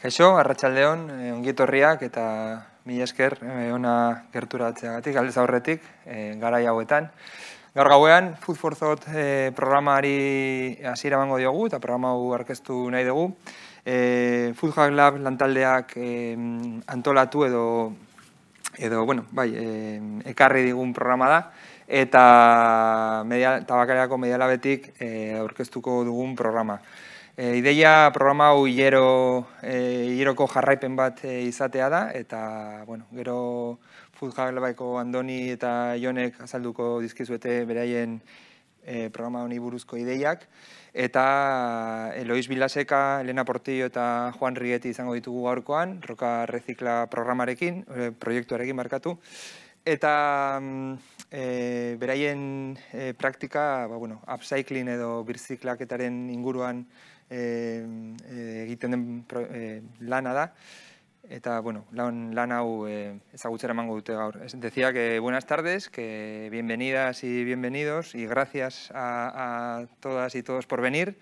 Kaixo, arratsaldeon, eh, ongietorriak eta mi esker eh, ona gerturatzeagatik aldez aurretik, e, garai hauetan. Gaur gauean, Food for Thought programari hasiera emango diogu eta programa arkeztu nahi dugu. E, Food Hack Lab lantaldeak antolatu edo, edo bueno, bai, e, ekarri digun programa da eta media, tabakariako medialabetik e, aurkeztuko dugun programa. E, ideia programa hau hilero, e, hileroko jarraipen bat e, izatea da, eta, bueno, gero Fuzgalabaiko Andoni eta Ionek azalduko dizkizuete beraien e, programa honi buruzko ideiak. Eta Eloiz Bilaseka, Elena Portillo eta Juan Rieti izango ditugu gaurkoan, Roka Recicla programarekin, e, proiektuarekin markatu. Eta mm, e, beraien e, praktika, ba, bueno, upcycling edo birziklaketaren inguruan Eh, eh, eh, lana bueno, lan, Decía que buenas tardes, que bienvenidas y bienvenidos y gracias a, todas y todos por venir,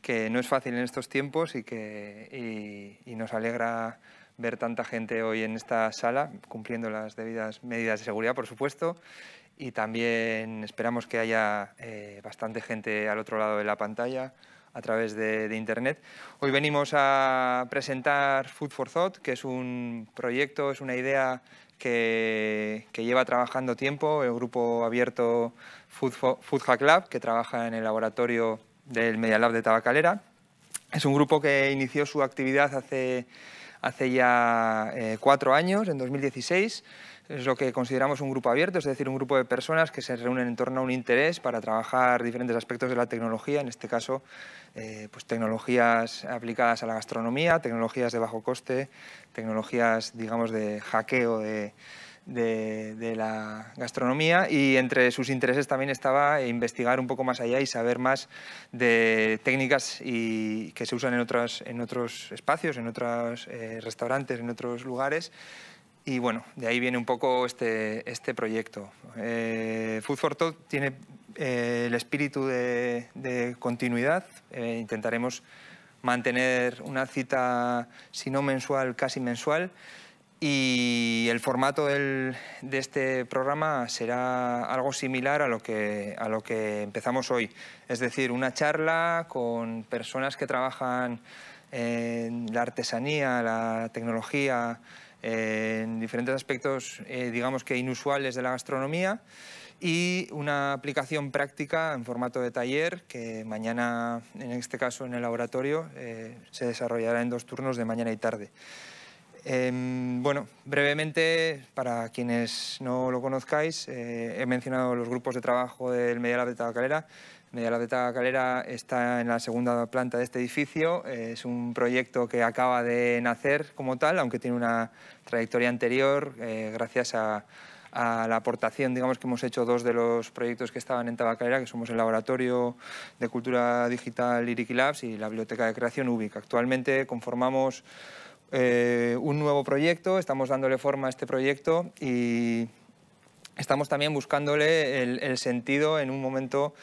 que no es fácil en estos tiempos y que y, nos alegra ver tanta gente hoy en esta sala, cumpliendo las debidas medidas de seguridad, por supuesto, y también esperamos que haya bastante gente al otro lado de la pantalla, a través de, Internet. Hoy venimos a presentar Food for Thought, que es un proyecto, es una idea que, lleva trabajando tiempo, el grupo abierto Food, Food Hack Lab, que trabaja en el laboratorio del Media Lab de Tabacalera. Es un grupo que inició su actividad hace hace ya eh, cuatro años, en 2016. Es lo que consideramos un grupo abierto, es decir, un grupo de personas que se reúnen en torno a un interés para trabajar diferentes aspectos de la tecnología, en este caso, eh, pues tecnologías aplicadas a la gastronomía, tecnologías de bajo coste, tecnologías, digamos, de hackeo de de, la gastronomía y entre sus intereses también estaba investigar un poco más allá y saber más de técnicas y, que se usan en, en otros espacios, en otros eh, restaurantes, en otros lugares. Y bueno, de ahí viene un poco este, este proyecto. Eh, Food for Thought tiene eh, el espíritu de continuidad. intentaremos mantener una cita, si no mensual, casi mensual. Y el formato de este programa será algo similar a lo, que, empezamos hoy. Es decir, una charla con personas que trabajan en la artesanía, la tecnología, en diferentes aspectos, eh, digamos que inusuales de la gastronomía y una aplicación práctica en formato de taller que mañana, en este caso en el laboratorio, eh, se desarrollará en dos turnos de mañana y tarde. Em, bueno, brevemente, para quienes no lo conozcáis, eh, he mencionado los grupos de trabajo del Media de Tabacalera. Media Lab de Tabacalera está en la segunda planta de este edificio. Eh, es un proyecto que acaba de nacer como tal, aunque tiene una trayectoria anterior eh, gracias a, la aportación digamos, que hemos hecho dos de los proyectos que estaban en Tabacalera, que somos el Laboratorio de Cultura Digital Iriki Labs y la Biblioteca de Creación UBIC. Actualmente conformamos eh, un nuevo proyecto, estamos dándole forma a este proyecto y estamos también buscándole el, sentido en un momento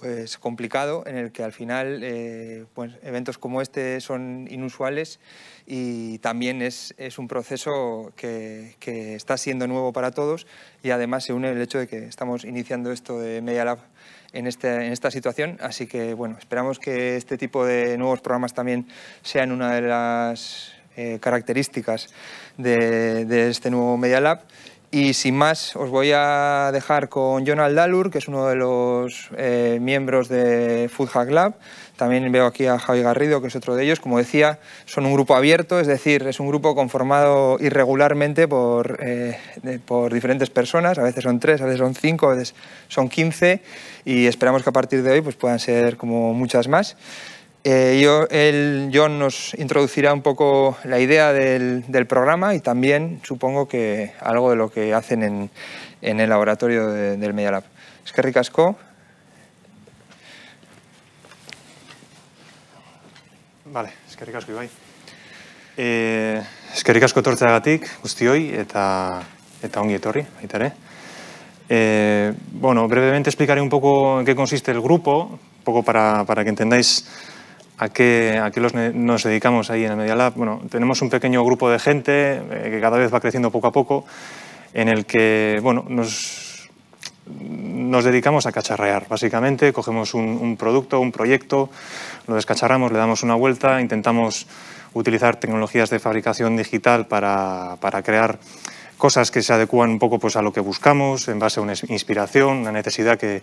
pues, complicado en el que al final eh, pues, eventos como este son inusuales y también es, un proceso que, está siendo nuevo para todos y además se une el hecho de que estamos iniciando esto de Media Lab en, este, en esta situación, así que bueno, esperamos que este tipo de nuevos programas también sean una de las eh, características de, este nuevo Media Lab. Y sin más, os voy a dejar con jonald Dalur, que es uno de los eh, miembros de Food Hack Lab. También veo aquí a Javi Garrido, que es otro de ellos. Como decía, son un grupo abierto, es decir, es un grupo conformado irregularmente por, eh, por diferentes personas. A veces son tres, a veces son cinco, a veces son quince. Y esperamos que a partir de hoy pues, puedan ser como muchas más. Eh, yo, el John nos introducirá un poco la idea del, del programa y también supongo que algo de lo que hacen en, en el laboratorio del Medialab. Lab. Es que ricasco. Vale, es que ricasco, Ibai. Eh, es que ricasco torta gatik, eta, eta ongi etorri, aitare. Eh, bueno, brevemente explicaré un poco en qué consiste el grupo, un poco para, para que entendáis ¿A qué, nos dedicamos ahí en el Media Lab? Bueno, tenemos un pequeño grupo de gente eh, que cada vez va creciendo poco a poco, en el que bueno, nos, nos dedicamos a cacharrear, básicamente. Cogemos un, producto, un proyecto, lo descacharramos, le damos una vuelta, intentamos utilizar tecnologías de fabricación digital para, para crear cosas que se adecuan un poco pues, a lo que buscamos, en base a una inspiración, una necesidad que,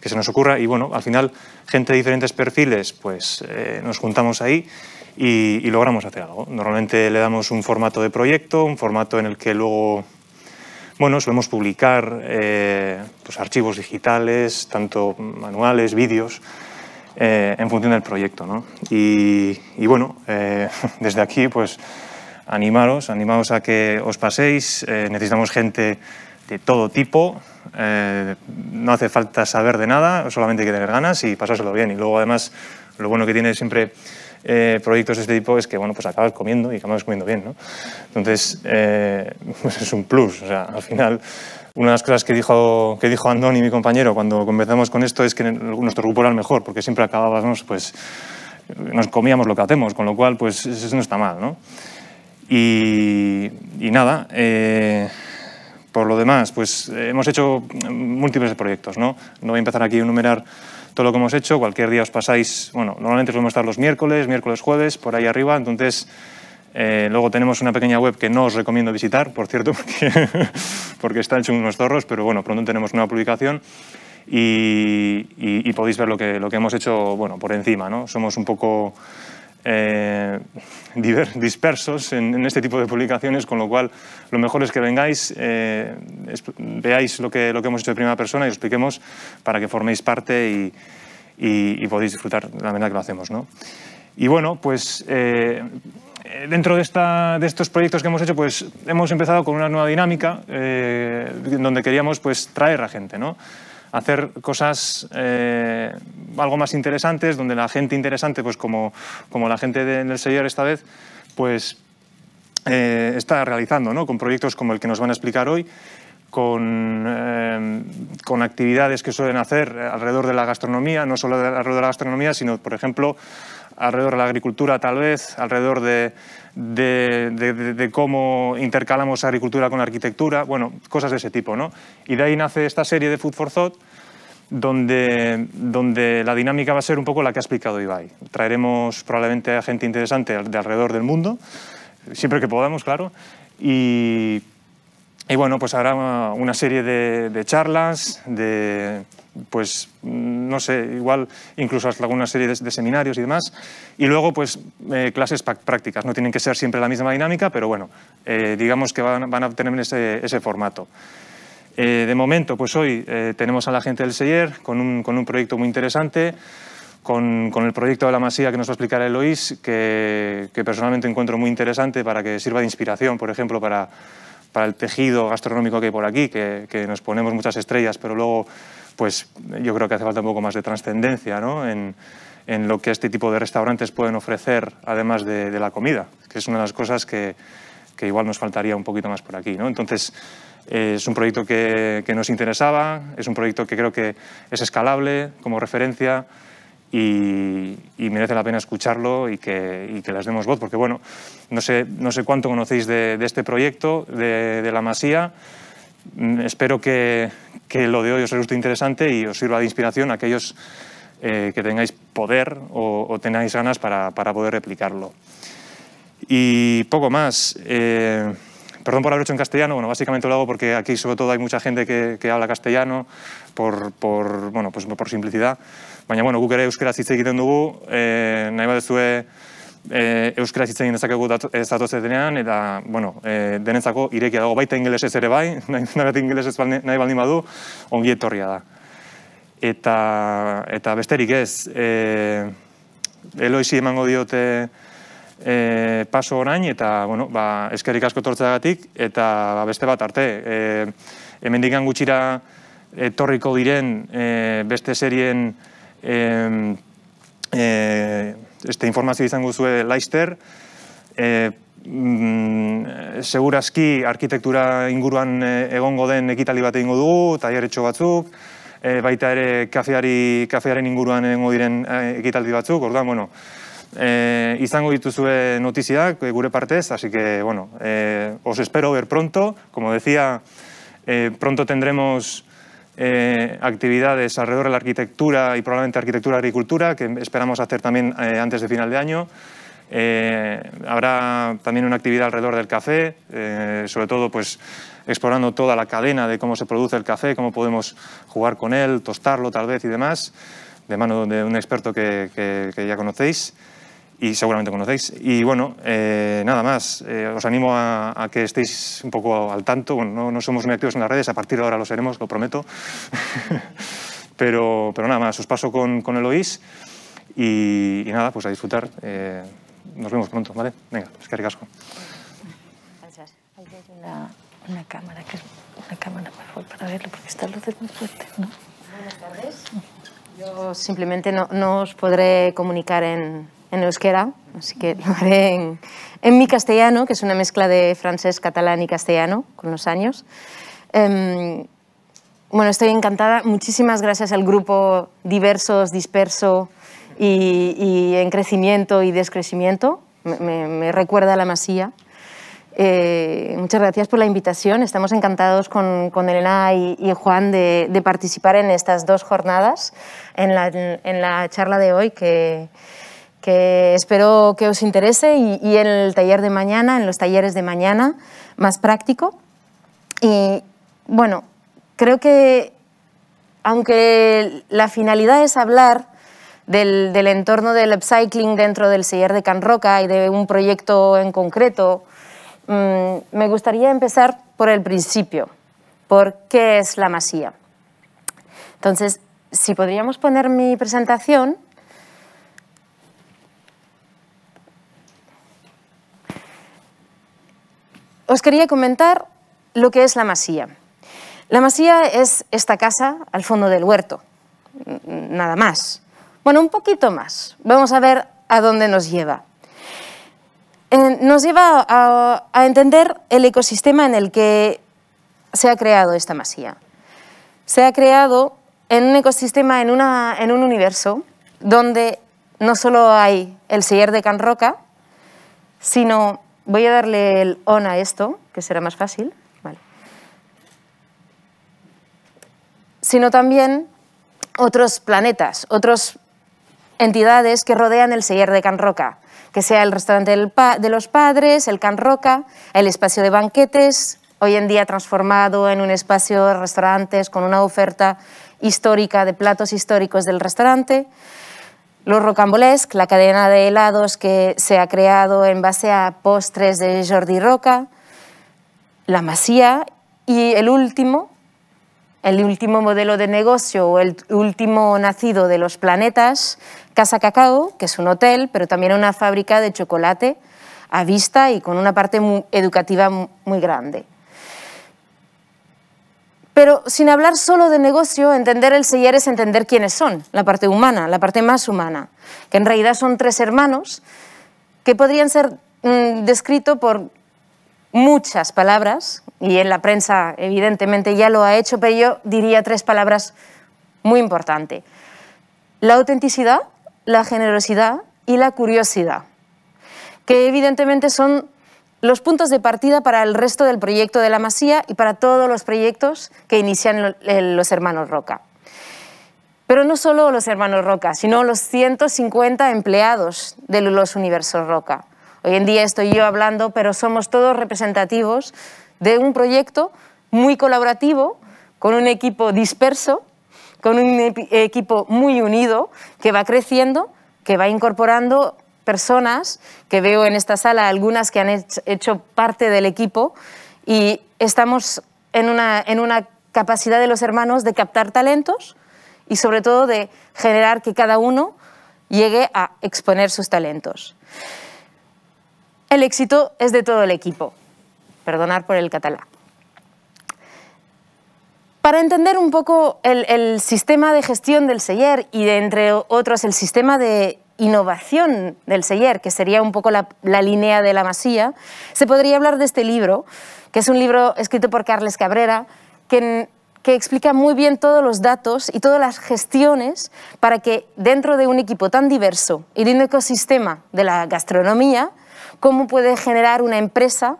se nos ocurra. Y bueno, al final, gente de diferentes perfiles, pues eh, nos juntamos ahí y, logramos hacer algo. Normalmente le damos un formato de proyecto, un formato en el que luego bueno, solemos publicar eh, pues, archivos digitales, tanto manuales, vídeos, eh, en función del proyecto. ¿no? y, bueno, desde aquí, pues animaros, animaos a que os paséis, eh, necesitamos gente de todo tipo, eh, no hace falta saber de nada, solamente hay que tener ganas y pasárselo bien. Y luego además lo bueno que tiene siempre eh, proyectos de este tipo es que bueno, pues acabas comiendo y acabas comiendo bien. ¿no? Entonces pues es un plus, o sea, al final... Una de las cosas que dijo, que dijo Andón y mi compañero cuando comenzamos con esto es que nuestro grupo era el mejor, porque siempre acabábamos, pues, nos comíamos lo que hacemos, con lo cual, pues, eso no está mal, ¿no? Y, nada, eh, por lo demás, pues eh, hemos hecho múltiples proyectos, ¿no? No voy a empezar aquí a enumerar todo lo que hemos hecho, cualquier día os pasáis, bueno, normalmente a estar los miércoles, miércoles, jueves, por ahí arriba, entonces eh, luego tenemos una pequeña web que no os recomiendo visitar, por cierto, porque, porque está hecho unos zorros, pero bueno, pronto tenemos una publicación y, y podéis ver lo que, lo que hemos hecho, bueno, por encima, ¿no? Somos un poco eh, dispersos en, este tipo de publicaciones, con lo cual lo mejor es que vengáis, eh, veáis lo que, lo que hemos hecho de primera persona y os expliquemos para que forméis parte y, y, podéis disfrutar la manera que lo hacemos. ¿no? Y bueno, pues eh, dentro de, esta, de, estos proyectos que hemos hecho, pues hemos empezado con una nueva dinámica donde queríamos pues, traer a gente. ¿no? hacer cosas eh, algo más interesantes, donde la gente interesante, pues como, como la gente del señor esta vez, pues eh, está realizando, ¿no? con proyectos como el que nos van a explicar hoy, con, eh, con, actividades que suelen hacer alrededor de la gastronomía, no solo alrededor de la gastronomía, sino, por ejemplo, alrededor de la agricultura tal vez, alrededor de, de, cómo intercalamos agricultura con arquitectura, bueno, cosas de ese tipo. ¿no? Y de ahí nace esta serie de Food for Thought, donde, donde la dinámica va a ser un poco la que ha explicado Ibai. Traeremos probablemente a gente interesante de alrededor del mundo, siempre que podamos, claro, y y bueno, pues habrá una serie de, charlas, de, pues no sé, igual incluso hasta alguna serie de, seminarios y demás. Y luego, pues eh, clases prácticas. No tienen que ser siempre la misma dinámica, pero bueno, eh, digamos que van, a tener ese, formato. Eh, de momento, pues hoy tenemos a la gente del Seller con un, proyecto muy interesante, con, el proyecto de la Masía que nos va a explicar Eloís, que personalmente encuentro muy interesante para que sirva de inspiración, por ejemplo, para para el tejido gastronómico que hay por aquí, que, nos ponemos muchas estrellas, pero luego pues yo creo que hace falta un poco más de trascendencia ¿no? en, lo que este tipo de restaurantes pueden ofrecer, además de, la comida, que es una de las cosas que, igual nos faltaría un poquito más por aquí. ¿no? Entonces, eh, es un proyecto que, que nos interesaba, es un proyecto que creo que es escalable como referencia, y, merece la pena escucharlo y que, y las demos voz, porque bueno, no sé, no sé cuánto conocéis de, este proyecto de, la Masía. Mm, espero que, lo de hoy os resulte interesante y os sirva de inspiración a aquellos eh, que tengáis poder o, tengáis ganas para, poder replicarlo. Y poco más. Eh, perdón por haber hecho en castellano, bueno, básicamente lo hago porque aquí sobre todo hay mucha gente que, habla castellano por, bueno, pues por simplicidad. Baina, bueno, guk ere euskera hitz egiten dugu, e, nahi badezue e, euskera hitz egin dezakegu ez denean, eta, bueno, e, denentzako irekia dago baita ingelesez ere bai, nahi, ingelesez balne, nahi baldin badu, ongi etorria da. Eta, eta besterik ez, e, eloizi emango diote e, paso orain, eta, bueno, ba, eskerrik asko gatik eta ba, beste bat arte. E, hemen gutxira etorriko diren e, beste serien, Eh, este informazio izango zue laister, e, eh, mm, seguraski arkitektura inguruan eh, egongo den ekitali bat egingo dugu, taieretxo batzuk, e, baita ere kafeari, kafearen inguruan egongo diren ekitaldi batzuk, orduan, bueno, e, izango dituzue notiziak gure partez, así que, bueno, e, os espero ber pronto, como decía, e, pronto tendremos... Eh, actividades alrededor de la arquitectura y probablemente arquitectura-agricultura, que esperamos hacer también eh, antes de final de año. Eh, habrá también una actividad alrededor del café, sobre todo pues, explorando toda la cadena de cómo se produce el café, cómo podemos jugar con él, tostarlo tal vez y demás, de mano de un experto que ya conocéis y seguramente conocéis. Y bueno, eh, nada más, eh, os animo a, que estéis un poco al tanto, no, no, somos muy activos en las redes, a partir de ahora lo seremos, lo prometo, pero, pero nada más, os paso con, con Eloís y, nada, pues a disfrutar, eh, nos vemos pronto, ¿vale? Venga, es que Gracias. Hay una, cámara, una cámara para verlo, porque está luz muy ¿no? Buenas tardes. Yo simplemente no, no os podré comunicar en, en euskera, así que lo haré en, mi castellano, que es una mezcla de francés, catalán y castellano con los años. Em, bueno, estoy encantada. Muchísimas gracias al grupo Diversos, Disperso y, en crecimiento y descrecimiento. Me, recuerda a la masía. Eh, muchas gracias por la invitación. Estamos encantados con, Elena y, Juan de, participar en estas dos jornadas, en la, en la charla de hoy, que, que espero que os interese y, en el taller de mañana, en los talleres de mañana, más práctico. Y bueno, creo que aunque la finalidad es hablar del, entorno del upcycling dentro del taller de Can Roca y de un proyecto en concreto, mm, me gustaría empezar por el principio, por qué es la masía. Entonces, si podríamos poner mi presentación. os quería comentar lo que es la masía. La masía es esta casa al fondo del huerto, nada más. Bueno, un poquito más. Vamos a ver a dónde nos lleva. Eh, nos lleva a, entender el ecosistema en el que se ha creado esta masía. Se ha creado en un ecosistema, en, una, en un universo, donde no solo hay el siller de Can Roca, sino Voy a darle el on a esto, que será más fácil. Vale. Sino también otros planetas, otras entidades que rodean el Seller de Can Roca, que sea el restaurante de los padres, el Can Roca, el espacio de banquetes, hoy en día transformado en un espacio de restaurantes con una oferta histórica de platos históricos del restaurante, los Rocambolesc, la cadena de helados que se ha creado en base a postres de Jordi Roca, La Masía y el último, el último modelo de negocio o el último nacido de los planetas, Casa Cacao, que es un hotel, pero también una fábrica de chocolate a vista y con una parte muy educativa muy grande. Pero sin hablar solo de negocio, entender el sellar es entender quiénes son, la parte humana, la parte más humana, que en realidad son tres hermanos que podrían ser mm, descritos por muchas palabras, y en la prensa evidentemente ya lo ha hecho, pero yo diría tres palabras muy importantes. La autenticidad, la generosidad y la curiosidad, que evidentemente son los puntos de partida para el resto del proyecto de la Masía y para todos los proyectos que inician eh, los hermanos Roca. Pero no solo los hermanos Roca, sino los 150 empleados de los Universos Roca. Hoy en día estoy yo hablando, pero somos todos representativos de un proyecto muy colaborativo, con un equipo disperso, con un equipo muy unido, que va creciendo, que va incorporando personas que veo en esta sala, algunas que han hecho parte del equipo y estamos en una, en una capacidad de los hermanos de captar talentos y sobre todo de generar que cada uno llegue a exponer sus talentos. El éxito es de todo el equipo. Perdonar por el catalán. Para entender un poco el, sistema de gestión del Seller y, entre otros, el sistema de innovación del Seller, que sería un poco la, línea de la masía, se podría hablar de este libro, que es un libro escrito por Carles Cabrera, que, que explica muy bien todos los datos y todas las gestiones para que dentro de un equipo tan diverso y de un ecosistema de la gastronomía, cómo puede generar una empresa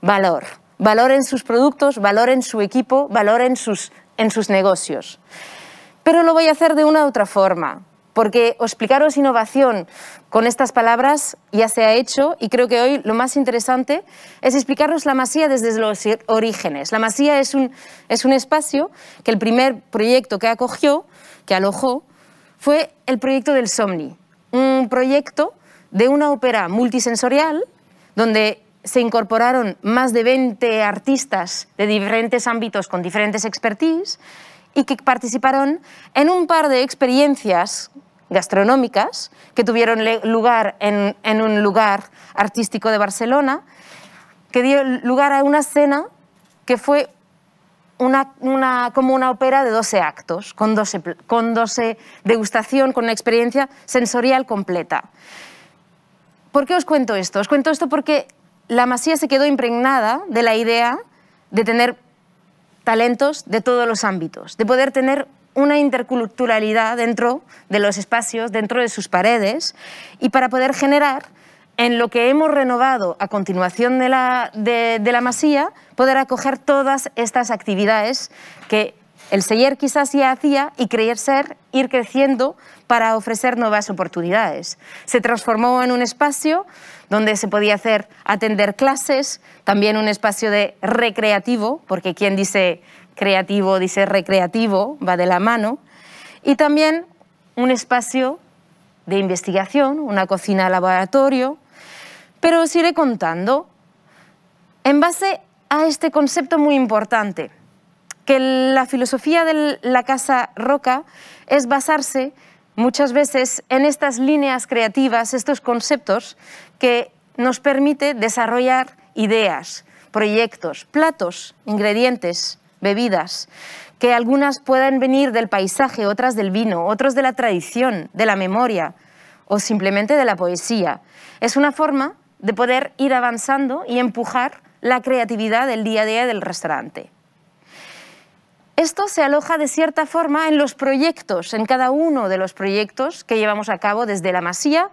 valor. Valor en sus productos, valor en su equipo, valor en sus, en sus negocios. Pero lo voy a hacer de una u otra forma porque explicaros innovación con estas palabras ya se ha hecho y creo que hoy lo más interesante es explicaros la masía desde los orígenes. La masía es un, espacio que el primer proyecto que acogió, que alojó, fue el proyecto del Somni, un proyecto de una ópera multisensorial donde se incorporaron más de 20 artistas de diferentes ámbitos con diferentes expertise y que participaron en un par de experiencias gastronómicas que tuvieron lugar en, un lugar artístico de Barcelona, que dio lugar a una cena que fue una, una, como una ópera de 12 actos, con 12, con 12 degustación, con una experiencia sensorial completa. ¿Por qué os cuento esto? Os cuento esto porque la masía se quedó impregnada de la idea de tener talentos de todos los ámbitos, de poder tener una interculturalidad dentro de los espacios, dentro de sus paredes, y para poder generar en lo que hemos renovado a continuación de la, de la masía, poder acoger todas estas actividades que el Seller quizás ya hacía y creer ser ir creciendo para ofrecer nuevas oportunidades. Se transformó en un espacio donde se podía hacer atender clases, también un espacio de recreativo, porque quien dice creativo dice recreativo, va de la mano, y también un espacio de investigación, una cocina laboratorio, pero os iré contando en base a este concepto muy importante que la filosofía de la Casa Roca es basarse muchas veces en estas líneas creativas, estos conceptos que nos permite desarrollar ideas, proyectos, platos, ingredientes, bebidas, que algunas puedan venir del paisaje, otras del vino, otros de la tradición, de la memoria o simplemente de la poesía. Es una forma de poder ir avanzando y empujar la creatividad del día a día del restaurante. Esto se aloja de cierta forma en los proyectos, en cada uno de los proyectos que llevamos a cabo desde la Masía,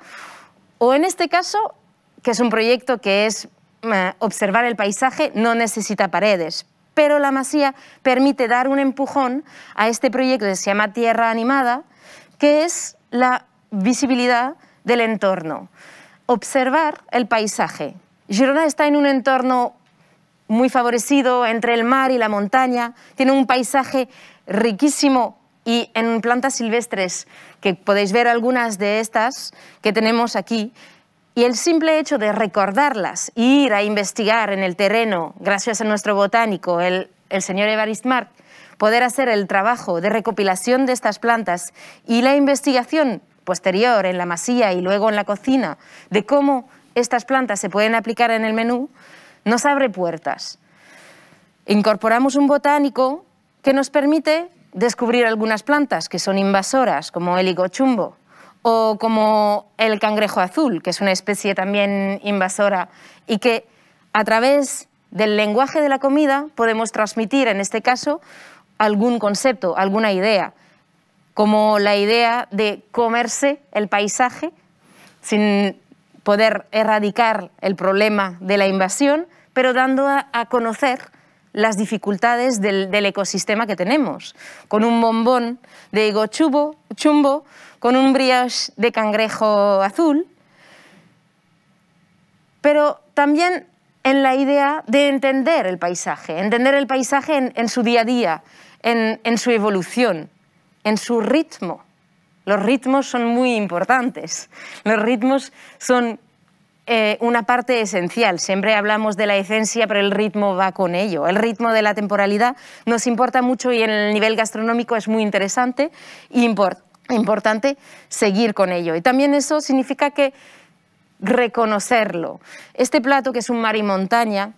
o en este caso, que es un proyecto que es eh, observar el paisaje, no necesita paredes, pero la Masía permite dar un empujón a este proyecto que se llama Tierra Animada, que es la visibilidad del entorno, observar el paisaje. Girona está en un entorno muy favorecido entre el mar y la montaña, tiene un paisaje riquísimo y en plantas silvestres, que podéis ver algunas de estas que tenemos aquí. Y el simple hecho de recordarlas y ir a investigar en el terreno, gracias a nuestro botánico, el, señor Evarist Mark, poder hacer el trabajo de recopilación de estas plantas y la investigación posterior en la masía y luego en la cocina de cómo estas plantas se pueden aplicar en el menú, nos abre puertas. Incorporamos un botánico que nos permite descubrir algunas plantas que son invasoras, como el higochumbo o como el cangrejo azul, que es una especie también invasora y que a través del lenguaje de la comida podemos transmitir, en este caso, algún concepto, alguna idea, como la idea de comerse el paisaje sin poder erradicar el problema de la invasión, pero dando a, conocer las dificultades del, ecosistema que tenemos, con un bombón de higo chumbo, con un brioche de cangrejo azul, pero también en la idea de entender el paisaje, entender el paisaje en, su día a día, en, en su evolución, en su ritmo. Los ritmos son muy importantes, los ritmos son eh, una parte esencial. Siempre hablamos de la esencia, pero el ritmo va con ello. El ritmo de la temporalidad nos importa mucho y en el nivel gastronómico es muy interesante e importante seguir con ello. Y también eso significa que reconocerlo. Este plato que es un mar y montaña,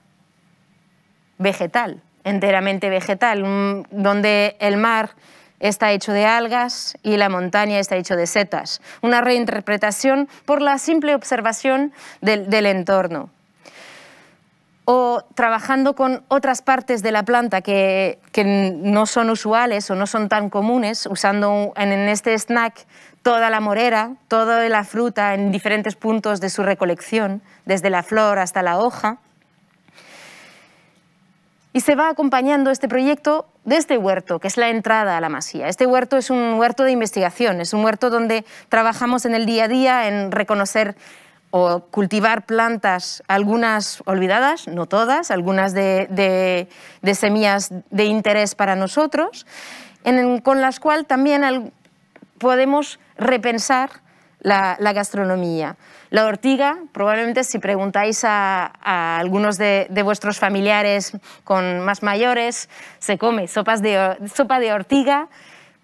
vegetal, enteramente vegetal, donde el mar está hecho de algas y la montaña está hecho de setas. Una reinterpretación por la simple observación del, entorno o trabajando con otras partes de la planta que, no son usuales o no son tan comunes, usando en, este snack toda la morera, toda la fruta en diferentes puntos de su recolección, desde la flor hasta la hoja, y se va acompañando este proyecto de este huerto, que es la entrada a la masía. Este huerto es un huerto de investigación, es un huerto donde trabajamos en el día a día en reconocer o cultivar plantas, algunas olvidadas, no todas, algunas de, semillas de interés para nosotros, con las cuales también podemos repensar la, gastronomía. La ortiga, probablemente si preguntáis a, algunos de, vuestros familiares con más mayores, se come de, sopa de ortiga,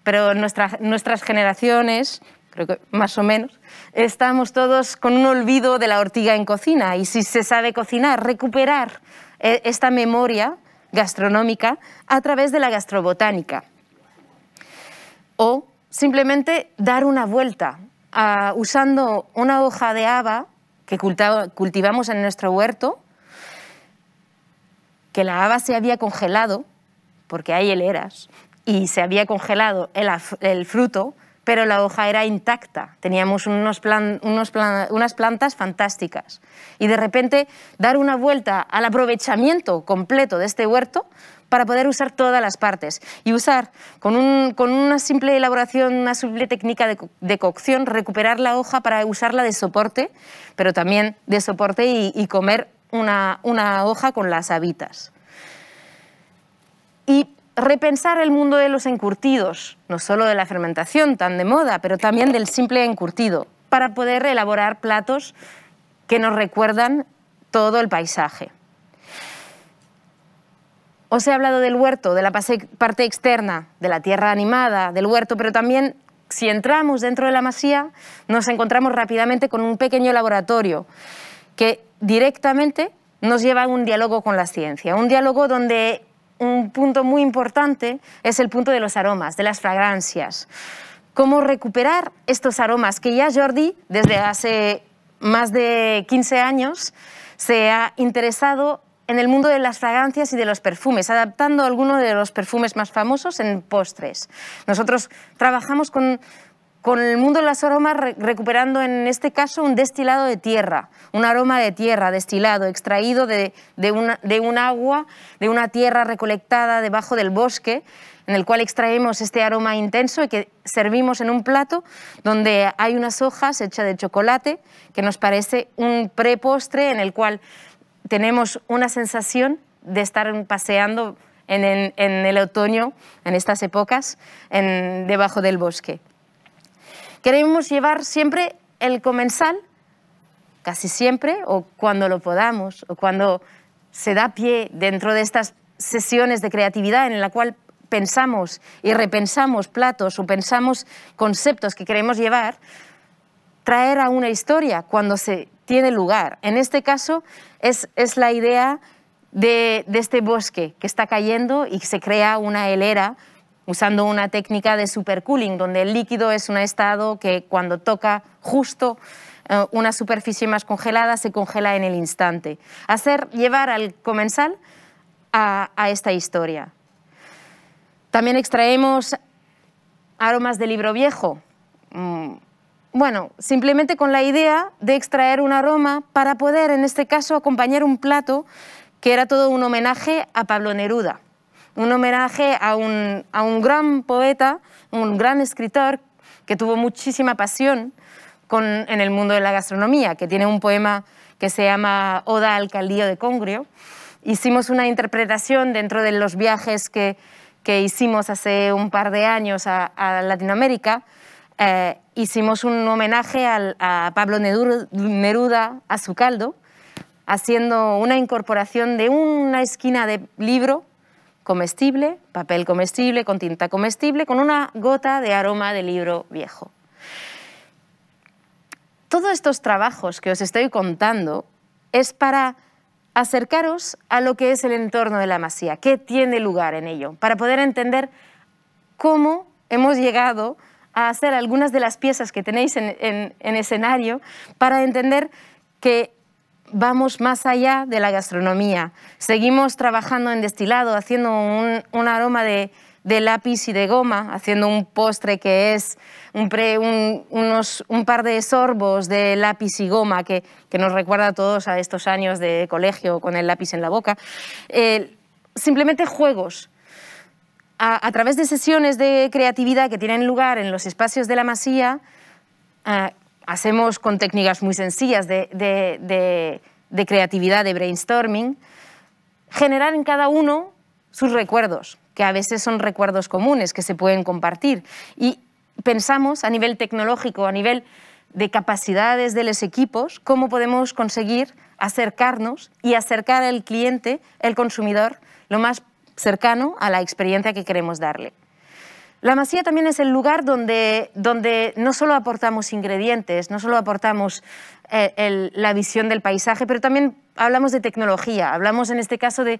pero nuestras generaciones, creo que más o menos, estamos todos con un olvido de la ortiga en cocina. Y si se sabe cocinar, recuperar e, esta memoria gastronómica a través de la gastrobotánica. O simplemente dar una vuelta, usando una hoja de haba que cultivamos en nuestro huerto, que la haba se había congelado, porque hay heleras, y se había congelado el, fruto, pero la hoja era intacta. Teníamos unas plantas fantásticas. Y de repente dar una vuelta al aprovechamiento completo de este huerto para poder usar todas las partes. Y usar con, una simple elaboración, una simple técnica de, cocción, recuperar la hoja para usarla de soporte, pero también de soporte y, comer una, una hoja con las habitas. Y repensar el mundo de los encurtidos, no solo de la fermentación tan de moda, pero también del simple encurtido, para poder elaborar platos que nos recuerdan todo el paisaje. Os he hablado del huerto, de la parte externa, de la tierra animada, del huerto, pero también si entramos dentro de la masía nos encontramos rápidamente con un pequeño laboratorio que directamente nos lleva a un diálogo con la ciencia, un diálogo donde un punto muy importante es el punto de los aromas, de las fragancias. Cómo recuperar estos aromas que ya Jordi, desde hace más de 15 años, se ha interesado en el mundo de las fragancias y de los perfumes, adaptando algunos de los perfumes más famosos en postres. Nosotros trabajamos con, con el mundo de las aromas recuperando en este caso un destilado de tierra, un aroma de tierra destilado, extraído de, una, de un agua, de una tierra recolectada debajo del bosque, en el cual extraemos este aroma intenso y que servimos en un plato donde hay unas hojas hechas de chocolate, que nos parece un prepostre en el cual tenemos una sensación de estar paseando en, en el otoño, en estas épocas, en, debajo del bosque. Queremos llevar siempre el comensal, casi siempre, o cuando lo podamos, o cuando se da pie dentro de estas sesiones de creatividad en la cual pensamos y repensamos platos o pensamos conceptos que queremos llevar, traer a una historia cuando se tiene lugar. En este caso es, es la idea de, este bosque que está cayendo y se crea una helera usando una técnica de supercooling, donde el líquido es un estado que cuando toca justo eh, una superficie más congelada se congela en el instante. Hacer llevar al comensal a, a esta historia. También extraemos aromas de libro viejo, mm, bueno, simplemente con la idea de extraer un aroma para poder, en este caso, acompañar un plato que era todo un homenaje a Pablo Neruda, un homenaje a un, gran poeta, un gran escritor que tuvo muchísima pasión en el mundo de la gastronomía, que tiene un poema que se llama Oda al Caldillo de Congrio. Hicimos una interpretación dentro de los viajes que, hicimos hace un par de años a Latinoamérica, eh, hicimos un homenaje a Pablo Neruda a su caldo, haciendo una incorporación de una esquina de libro comestible, papel comestible, con tinta comestible, con una gota de aroma de libro viejo. Todos estos trabajos que os estoy contando es para acercaros a lo que es el entorno de la masía, qué tiene lugar en ello, para poder entender cómo hemos llegado a hacer algunas de las piezas que tenéis en, escenario para entender que vamos más allá de la gastronomía. Seguimos trabajando en destilado, haciendo un, aroma de, lápiz y de goma, haciendo un postre que es un, par de sorbos de lápiz y goma, que, nos recuerda a todos a estos años de colegio con el lápiz en la boca. Eh, simplemente juegos a, través de sesiones de creatividad que tienen lugar en los espacios de la masía, eh, hacemos con técnicas muy sencillas de, creatividad, de brainstorming, generar en cada uno sus recuerdos, que a veces son recuerdos comunes que se pueden compartir. Y pensamos a nivel tecnológico, a nivel de capacidades de los equipos, cómo podemos conseguir acercarnos y acercar al cliente, el consumidor, lo más posible cercano a la experiencia que queremos darle. La masía también es el lugar donde, donde no solo aportamos ingredientes, no solo aportamos eh, la visión del paisaje, pero también hablamos de tecnología, hablamos en este caso de,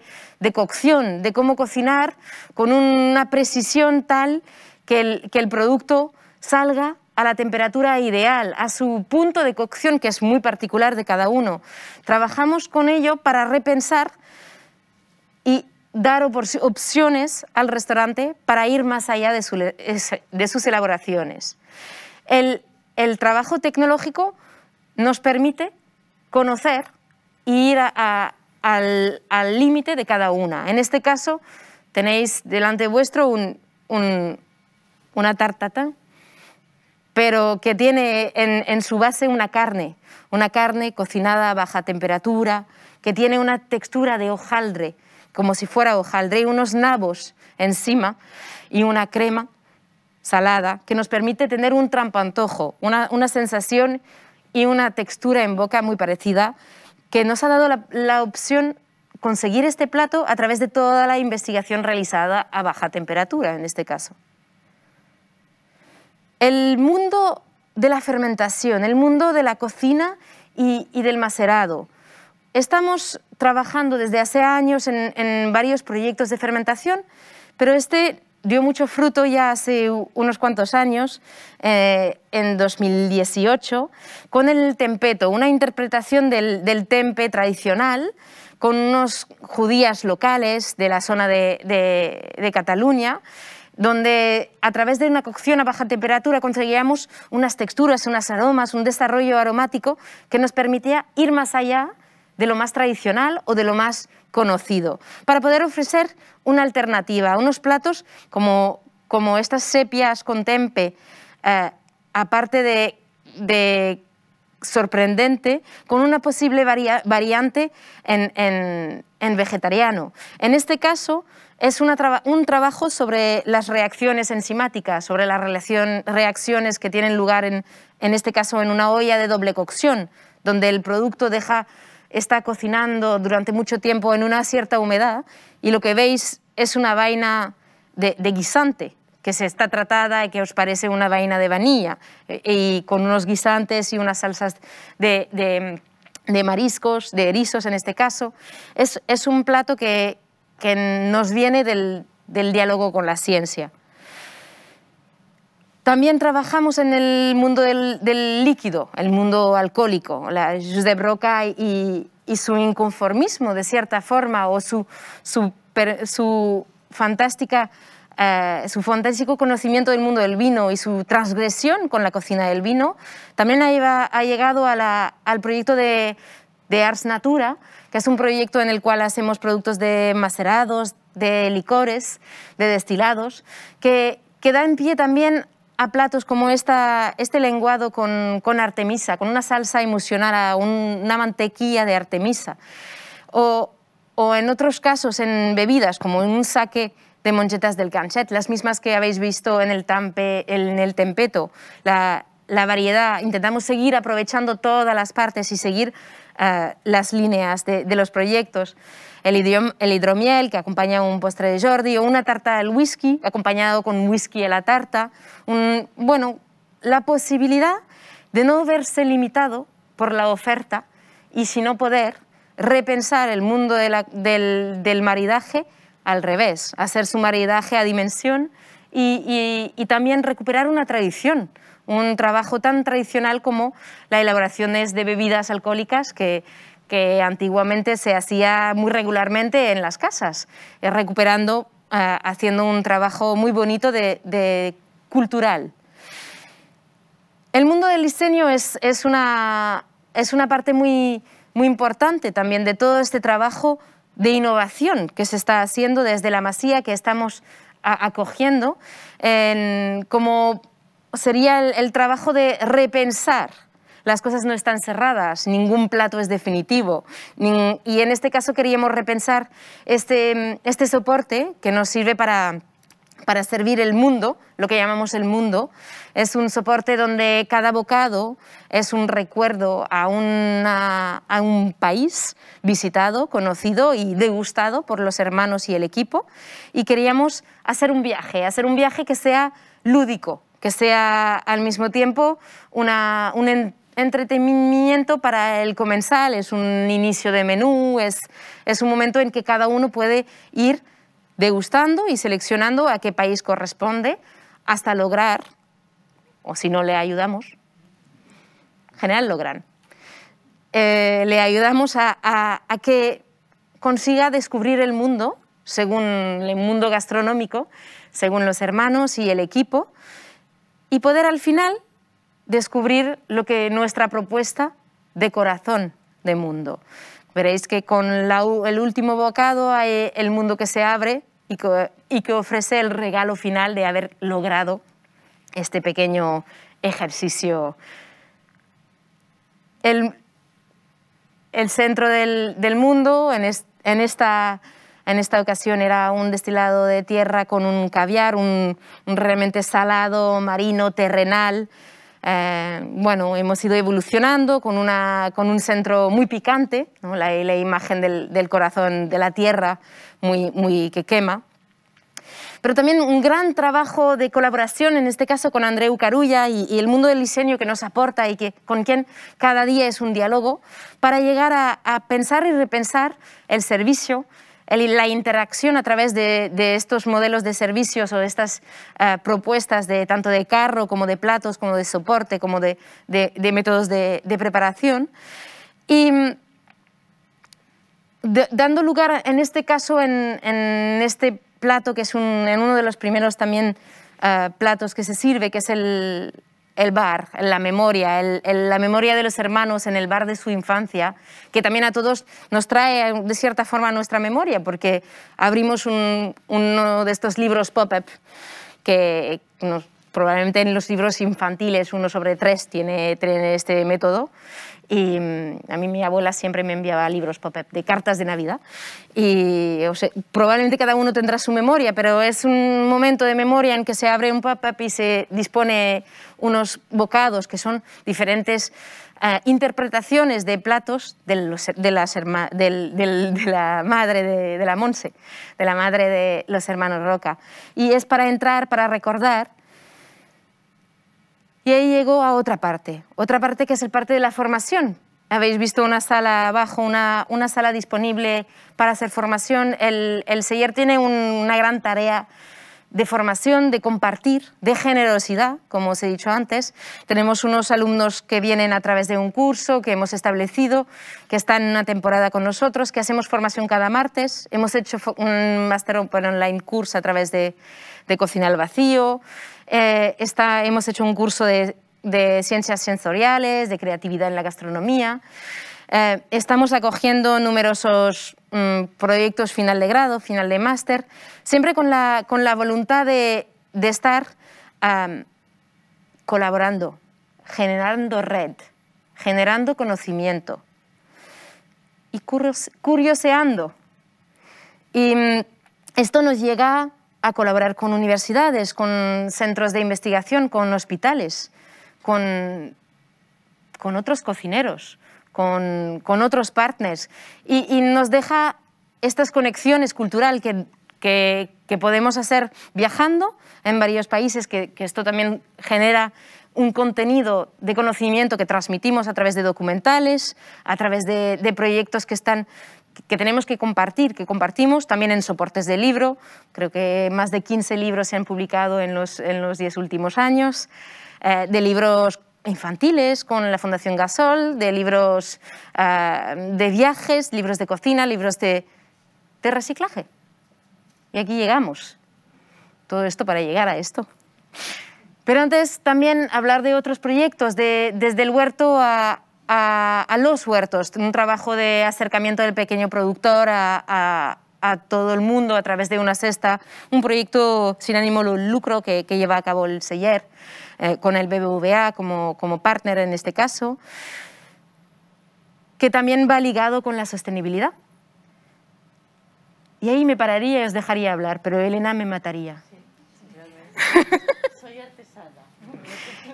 cocción, de cómo cocinar con una precisión tal que que el producto salga a la temperatura ideal, a su punto de cocción, que es muy particular de cada uno. Trabajamos con ello para repensar dar opciones al restaurante para ir más allá de, sus elaboraciones. El, trabajo tecnológico nos permite conocer e ir al límite de cada una. En este caso, tenéis delante vuestro una tartata, pero que tiene en, en su base una carne, una carne cocinada a baja temperatura, que tiene una textura de hojaldre, como si fuera hojaldre, y unos nabos encima y una crema salada que nos permite tener un trampantojo, una, una sensación y una textura en boca muy parecida que nos ha dado la, la opción conseguir este plato a través de toda la investigación realizada a baja temperatura, en este caso. El mundo de la fermentación, el mundo de la cocina y del macerado, Estamos trabajando desde hace años en, varios proyectos de fermentación, pero este dio mucho fruto ya hace unos cuantos años, eh, en 2018, con el tempeto, una interpretación del, tempe tradicional con unos judías locales de la zona de, de Cataluña, donde a través de una cocción a baja temperatura conseguíamos unas texturas, unos aromas, un desarrollo aromático que nos permitía ir más allá de lo más tradicional o de lo más conocido, para poder ofrecer una alternativa, unos platos como, como estas sepias con tempe, eh, aparte de, sorprendente, con una posible variante en, vegetariano. En este caso, es un trabajo sobre las reacciones enzimáticas, sobre las reacciones que tienen lugar, en, en este caso, en una olla de doble cocción, donde el producto deja está cocinando durante mucho tiempo en una cierta humedad y lo que veis es una vaina de, guisante que se está tratada y que os parece una vaina de vanilla eh, y con unos guisantes y unas salsas de, mariscos, de erizos en este caso. Es, un plato que, nos viene del diálogo con la ciencia. También trabajamos en el mundo del, líquido, el mundo alcohólico. La de de y, y, su inconformismo, de cierta forma, o eh, su, fantástico conocimiento del mundo del vino y su transgresión con la cocina del vino, también ha, ha llegado al proyecto de, Ars Natura, que es un proyecto en el cual hacemos productos de macerados, de licores, de destilados, que, que da en pie también a platos como esta, este lenguado con, artemisa, con una salsa emulsionada, una mantequilla de artemisa. O, en otros casos en bebidas, como un saque de monchetas del Canchet, las mismas que habéis visto en el, tampe, en el tempeto. La, variedad, intentamos seguir aprovechando todas las partes y seguir eh, las líneas de los proyectos el, hidromiel que acompaña un postre de Jordi o una tarta al whisky acompañado con whisky a la tarta. bueno, la posibilidad de no verse limitado por la oferta y si no poder repensar el mundo del, maridaje al revés, hacer su maridaje a dimensión y, también recuperar una tradición, un trabajo tan tradicional como la elaboración de bebidas alcohólicas que, que antiguamente se hacía muy regularmente en las casas, eh, recuperando, eh, haciendo un trabajo muy bonito de, cultural. El mundo del diseño es, una, parte muy, importante también de todo este trabajo de innovación que se está haciendo desde la masía que estamos acogiendo, como sería el trabajo de repensar las cosas no están cerradas, ningún plato es definitivo. Y en este caso queríamos repensar este, este soporte que nos sirve para para servir el mundo, lo que llamamos el mundo. Es un soporte donde cada bocado es un recuerdo a, una, a, un país visitado, conocido y degustado por los hermanos y el equipo. Y queríamos hacer un viaje, hacer un viaje que sea lúdico, que sea al mismo tiempo una, un entretenimiento para el comensal, es un inicio de menú, es, un momento en que cada uno puede ir degustando y seleccionando a qué país corresponde hasta lograr, o si no le ayudamos, en general logran, eh, le ayudamos a que consiga descubrir el mundo, según el mundo gastronómico, según los hermanos y el equipo, y poder al final descubrir lo que nuestra propuesta de corazón de mundo. Veréis que con el último bocado hay el mundo que se abre y que, ofrece el regalo final de haber logrado este pequeño ejercicio. El, centro del, mundo en, esta, ocasión era un destilado de tierra con un caviar, un realmente salado, marino, terrenal, eh, bueno, hemos ido evolucionando con, un centro muy picante, la, imagen del, corazón de la tierra muy, que quema pero también un gran trabajo de colaboración, en este caso con Andreu Carulla y, el mundo del diseño que nos aporta y con quien cada día es un diálogo, para llegar a pensar y repensar el servicio la interacción a través de, estos modelos de servicios o eh, de estas propuestas tanto de carro como de platos, como de soporte, como de, métodos de, preparación. Y mm, dando lugar, en este caso, en, este plato que es en uno de los primeros también eh, platos que se sirve, que es el, el bar, la memoria, la memoria de los hermanos en el bar de su infancia, que también a todos nos trae de cierta forma nuestra memoria, porque abrimos uno de estos libros pop-up que probablemente en los libros infantiles, uno sobre tres, tiene este método. Y mm, a mí mi abuela siempre me enviaba libros pop-up de cartas de Navidad. Y probablemente cada uno tendrá su memoria, pero es un momento de memoria en que se abre un pop-up y se dispone unos bocados que son diferentes eh, interpretaciones de platos de, las de la madre de, de, la Monse, de la madre de los hermanos Roca. Y es para entrar, para recordar y ahí llegó a otra parte, otra parte que es el parte de la formación. Habéis visto una sala abajo, una, sala disponible para hacer formación. El, el Seller tiene una gran tarea de formación, de compartir, de generosidad, como os he dicho antes. Tenemos unos alumnos que vienen a través de un curso que hemos establecido, que están una temporada con nosotros, que hacemos formación cada martes. Hemos hecho un Master Online curso a través de, de Cocina al Vacío. Eh, hemos hecho un curso de, ciencias sensoriales, de creatividad en la gastronomía. Eh, estamos acogiendo numerosos mm, proyectos final de grado, final de máster, siempre con la, voluntad de, estar colaborando, generando red, generando conocimiento y curioseando. Y mm, esto nos llega a colaborar con universidades, con centros de investigación, con hospitales, con, con otros cocineros, con, otros partners. Y, nos deja estas conexiones culturales que, podemos hacer viajando en varios países, que, esto también genera un contenido de conocimiento que transmitimos a través de documentales, a través de proyectos que están que tenemos que compartir, que compartimos también en soportes de libro. Creo que más de 15 libros se han publicado en los, en 10 últimos años, eh, de libros infantiles con la Fundación Gasol, de libros eh, de viajes, libros de cocina, libros de, reciclaje. Y aquí llegamos. Todo esto para llegar a esto. Pero antes también hablar de otros proyectos, desde el huerto a, a, los huertos, un trabajo de acercamiento del pequeño productor a, todo el mundo a través de una cesta, un proyecto sin ánimo de lucro que, lleva a cabo el Seller eh, con el BBVA como, partner en este caso, que también va ligado con la sostenibilidad. Y ahí me pararía y os dejaría hablar, pero Elena me mataría.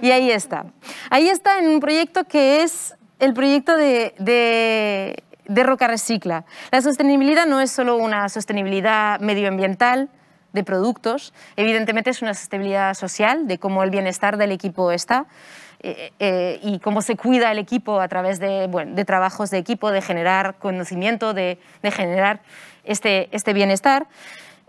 Y ahí está. Ahí está en un proyecto que es el proyecto de, de, Roca Recicla. La sostenibilidad no es solo una sostenibilidad medioambiental, de productos. Evidentemente es una sostenibilidad social, de cómo el bienestar del equipo está eh, eh, y cómo se cuida el equipo a través de, de trabajos de equipo, de generar conocimiento, de, de generar este, este bienestar.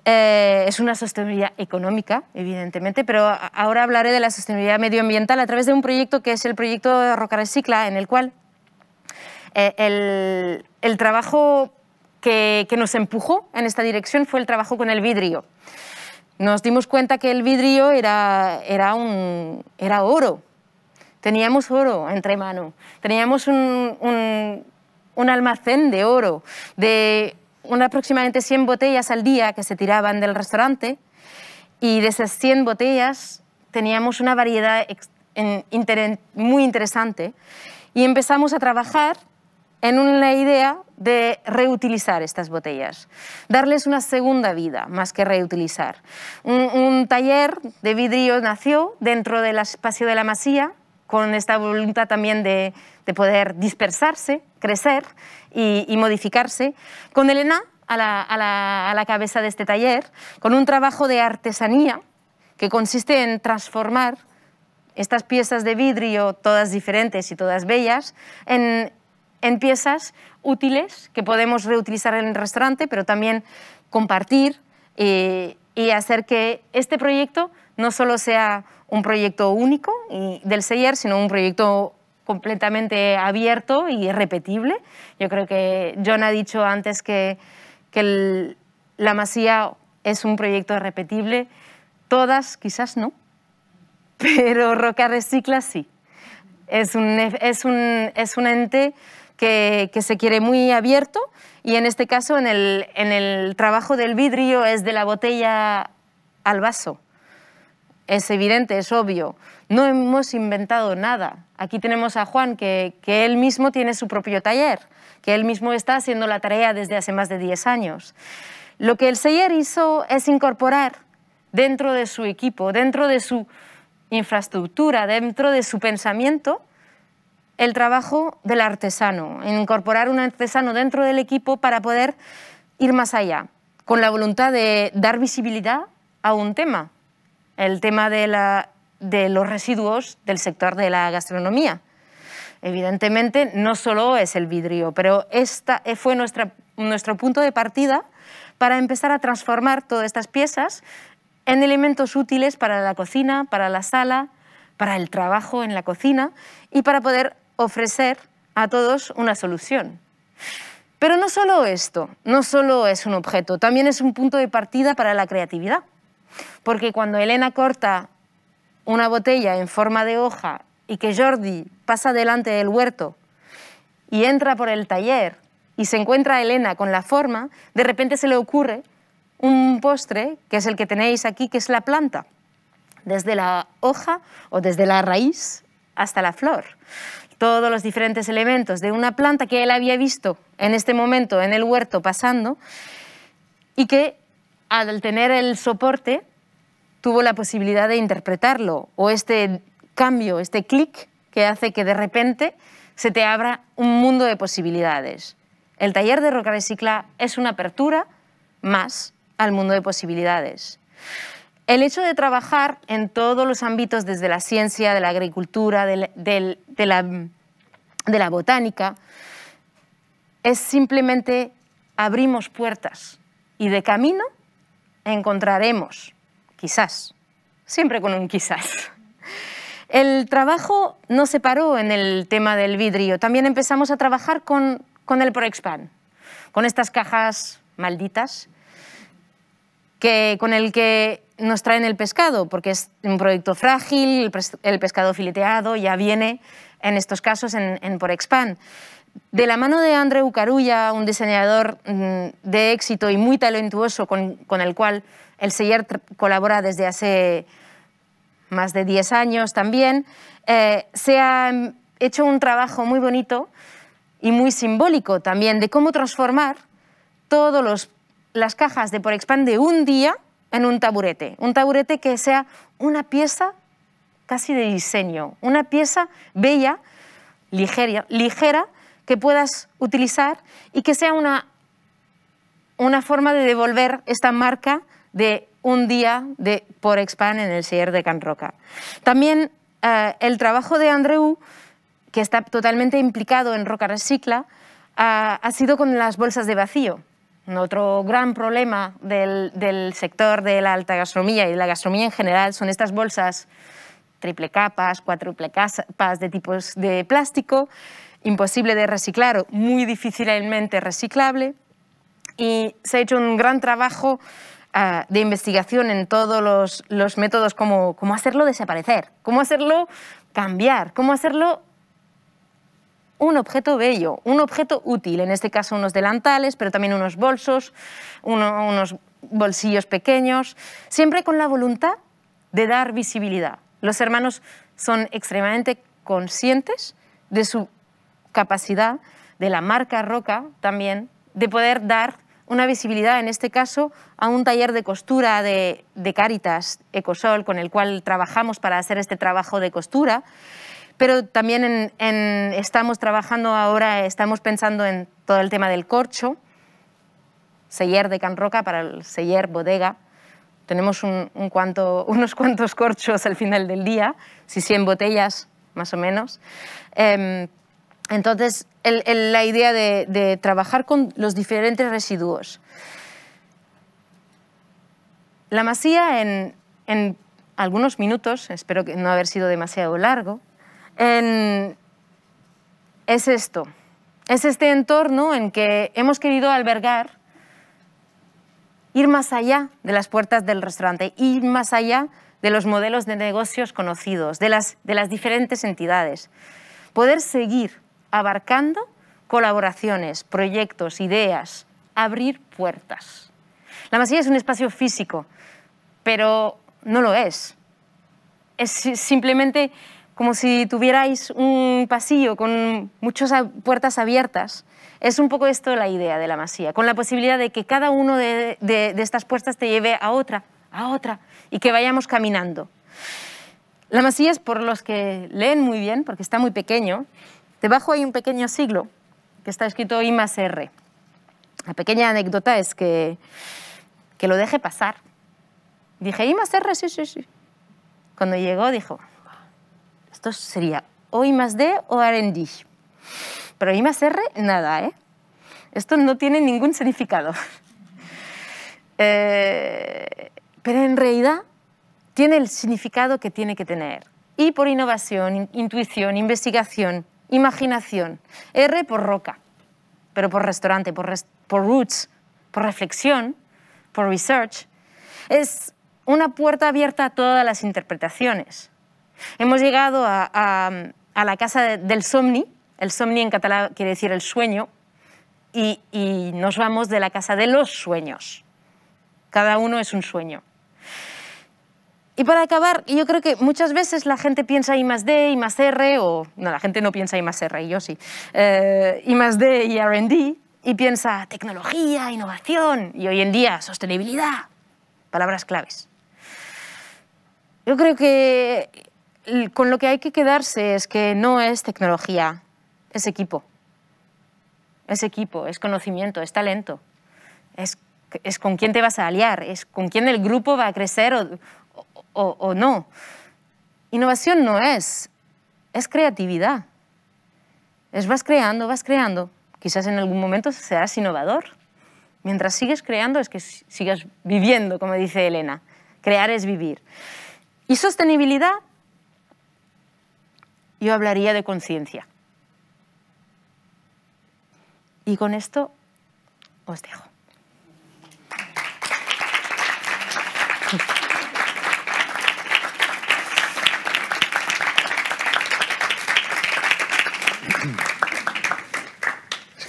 Eh, es una sostenibilidad económica, evidentemente, pero ahora hablaré de la sostenibilidad medioambiental a través de un proyecto que es el proyecto Roca Recicla, en el cual eh, el, trabajo que, nos empujó en esta dirección fue el trabajo con el vidrio nos dimos cuenta que el vidrio era, era, un, era oro. Teníamos oro entre mano, teníamos un, un almacén de oro, de unas aproximadamente 100 botellas al día que se tiraban del restaurante y de esas 100 botellas teníamos una variedad muy interesante y empezamos a trabajar en una idea de reutilizar estas botellas, darles una segunda vida más que reutilizar. un taller de vidrio nació dentro del espacio de la masía con esta voluntad también de, poder dispersarse, crecer y, modificarse. Con Elena a la, cabeza de este taller, con un trabajo de artesanía que consiste en transformar estas piezas de vidrio, todas diferentes y todas bellas, en, piezas útiles que podemos reutilizar en el restaurante, pero también compartir y, eh, y hacer que este proyecto no solo sea un proyecto único y del Seller, sino un proyecto completamente abierto y repetible. Yo creo que John ha dicho antes que, que la Masía es un proyecto repetible. Todas quizás no, pero Roca Recicla sí. Es un, es un, es un ente que, que, se quiere muy abierto y en este caso en el, en el trabajo del vidrio es de la botella al vaso es evidente, es obvio. No hemos inventado nada. Aquí tenemos a Juan, que, él mismo tiene su propio taller, que él mismo está haciendo la tarea desde hace más de 10 años. Lo que el seller hizo es incorporar dentro de su equipo, dentro de su infraestructura, dentro de su pensamiento, el trabajo del artesano, incorporar un artesano dentro del equipo para poder ir más allá, con la voluntad de dar visibilidad a un tema, el tema de, los residuos del sector de la gastronomía. Evidentemente, no solo es el vidrio, pero esta eh, fue nuestro punto de partida para empezar a transformar todas estas piezas en elementos útiles para la cocina, para la sala, para el trabajo en la cocina y para poder ofrecer a todos una solución. Pero no solo esto, no solo es un objeto, también es un punto de partida para la creatividad. Porque cuando Elena corta una botella en forma de hoja y que Jordi pasa delante del huerto y entra por el taller y se encuentra Elena con la forma, de repente se le ocurre un postre, que es el que tenéis aquí, que es la planta, desde la hoja o desde la raíz hasta la flor. Todos los diferentes elementos de una planta que él había visto en este momento en el huerto pasando y que al tener el soporte tuvo la posibilidad de interpretarlo o este cambio, este clic que hace que de repente se te abra un mundo de posibilidades. El taller de Roca Recicla es una apertura más al mundo de posibilidades. El hecho de trabajar en todos los ámbitos, desde la ciencia, de la agricultura, de la, de la botánica, es simplemente abrimos puertas y de camino encontraremos quizás, siempre con un quizás. El trabajo no se paró en el tema del vidrio, también empezamos a trabajar con, con el ProExpan, con estas cajas malditas, que, con el que nos traen el pescado, porque es un proyecto frágil, el, pescado fileteado ya viene, en estos casos, en, en ProExpan. De la mano de Andreu Carulla, un diseñador mm, de éxito y muy talentuoso con, con el cual el Seller colabora desde hace más de 10 años también. Eh, se ha hecho un trabajo muy bonito y muy simbólico también de cómo transformar todas las cajas de por de un día en un taburete. Un taburete que sea una pieza casi de diseño, una pieza bella, ligera, ligera que puedas utilizar y que sea una, una forma de devolver esta marca de un día de por Expan en el Sierra de Can Roca. También eh, el trabajo de Andreu, que está totalmente implicado en Roca Recicla, eh, ha sido con las bolsas de vacío. Otro gran problema del, sector de la alta gastronomía y de la gastronomía en general son estas bolsas triple capas, cuádruple capas de tipos de plástico, imposible de reciclar o muy difícilmente reciclable. Y se ha hecho un gran trabajo de investigación en todos los, métodos, como, cómo hacerlo desaparecer, cómo hacerlo cambiar, cómo hacerlo un objeto bello, un objeto útil, en este caso unos delantales, pero también unos bolsos, unos bolsillos pequeños, siempre con la voluntad de dar visibilidad. Los hermanos son extremadamente conscientes de su capacidad, de la marca Roca también, de poder dar una visibilidad, en este caso, a un taller de costura de, de Cáritas Ecosol, con el cual trabajamos para hacer este trabajo de costura. Pero también estamos trabajando ahora, estamos pensando en todo el tema del corcho, seller de Can Roca para el seller bodega. Tenemos unos cuantos corchos al final del día, si 100 botellas más o menos. Em, entonces, la idea de, trabajar con los diferentes residuos. La masía en, algunos minutos, espero que no haber sido demasiado largo, es esto, es este entorno en que hemos querido albergar, ir más allá de las puertas del restaurante, ir más allá de los modelos de negocios conocidos, de las, de las diferentes entidades, poder seguir abarcando colaboraciones, proyectos, ideas, abrir puertas. La masía es un espacio físico, pero no lo es. Es simplemente como si tuvierais un pasillo con muchas puertas abiertas. Es un poco esto la idea de la masía, con la posibilidad de que cada una de, estas puertas te lleve a otra, a otra, y que vayamos caminando. La masía es por los que leen muy bien, porque está muy pequeño, Debajo hay un pequeño siglo que está escrito I más R. La pequeña anécdota es que, que lo dejé pasar. Dije, I más R, sí, sí, sí. Cuando llegó dijo, esto sería o I más D o R&D. Pero I más R, nada, ¿eh? Esto no tiene ningún significado. Eh, pero en realidad tiene el significado que tiene que tener. Y por innovación, intuición, investigación, Imaginación. R por roca, pero por restaurante, por, roots, por reflexión, por research. Es una puerta abierta a todas las interpretaciones. Hemos llegado a, la casa del somni, el somni en catalán quiere decir el sueño, y nos vamos de la casa de los sueños. Cada uno es un sueño. Y para acabar, yo creo que muchas veces la gente piensa I más D, I más R, o no, la gente no piensa I más R, y yo sí, eh, I más D y RD, y piensa tecnología, innovación, y hoy en día sostenibilidad, palabras claves. Yo creo que con lo que hay que quedarse es que no es tecnología, es equipo. Es equipo, es conocimiento, es talento. Es, es con quién te vas a aliar, es con quién el grupo va a crecer o, o, no. Innovación no es, es creatividad. Es vas creando, vas creando. Quizás en algún momento serás innovador. Mientras sigues creando es que sigas viviendo, como dice Elena. Crear es vivir. Y sostenibilidad, yo hablaría de conciencia. Y con esto os dejo.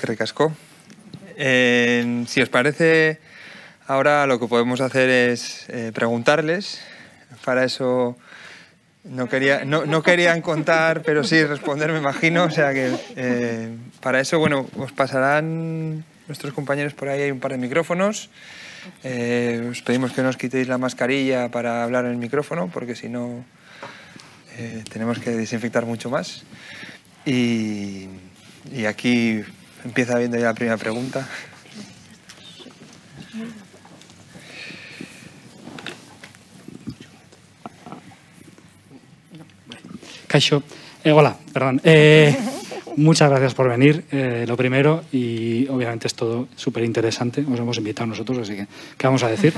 recascó. Eh, si os parece, ahora lo que podemos hacer es eh, preguntarles. Para eso no, quería, no, querían contar, pero sí responder, me imagino. O sea que eh, para eso, bueno, os pasarán nuestros compañeros por ahí, hay un par de micrófonos. os pedimos que nos os quitéis la mascarilla para hablar en el micrófono, porque si no tenemos que desinfectar mucho más. y aquí Empieza viendo ya la primera pregunta. Caixo, eh, hola, perdón. Eh, muchas gracias por venir, eh, lo primero, y obviamente es todo súper interesante. Os hemos invitado nosotros, así que, ¿qué vamos a decir?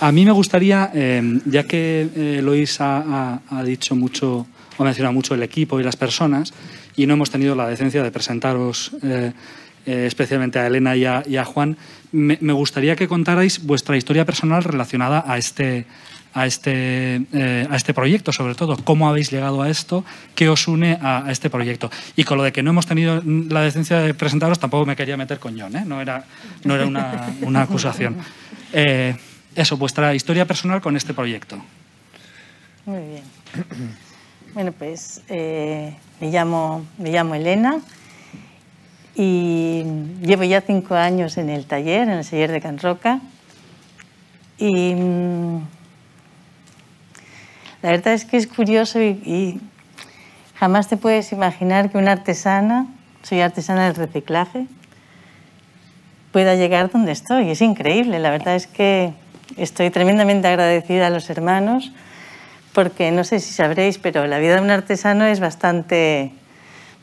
a mí me gustaría, em, ya que Lois ha, dicho mucho, o mencionado mucho el equipo y las personas, y no hemos tenido la decencia de presentaros eh, eh, especialmente a Elena y a, Juan. Me, gustaría que contarais vuestra historia personal relacionada a este, a este, eh, a este proyecto, sobre todo. ¿Cómo habéis llegado a esto? ¿Qué os une a, este proyecto? Y con lo de que no hemos tenido la decencia de presentaros, tampoco me quería meter con John, no era, no era una, una acusación. eso, vuestra historia personal con este proyecto. Muy bien. Bueno, pues eh, me, llamo, me llamo Elena y llevo ya cinco años en el taller, en el taller de Can Roca. Y mm, la verdad es que es curioso y, jamás te puedes imaginar que una artesana, soy artesana del reciclaje, pueda llegar donde estoy. Es increíble, la verdad es que estoy tremendamente agradecida a los hermanos porque no sé si sabréis, pero la vida de un artesano es bastante,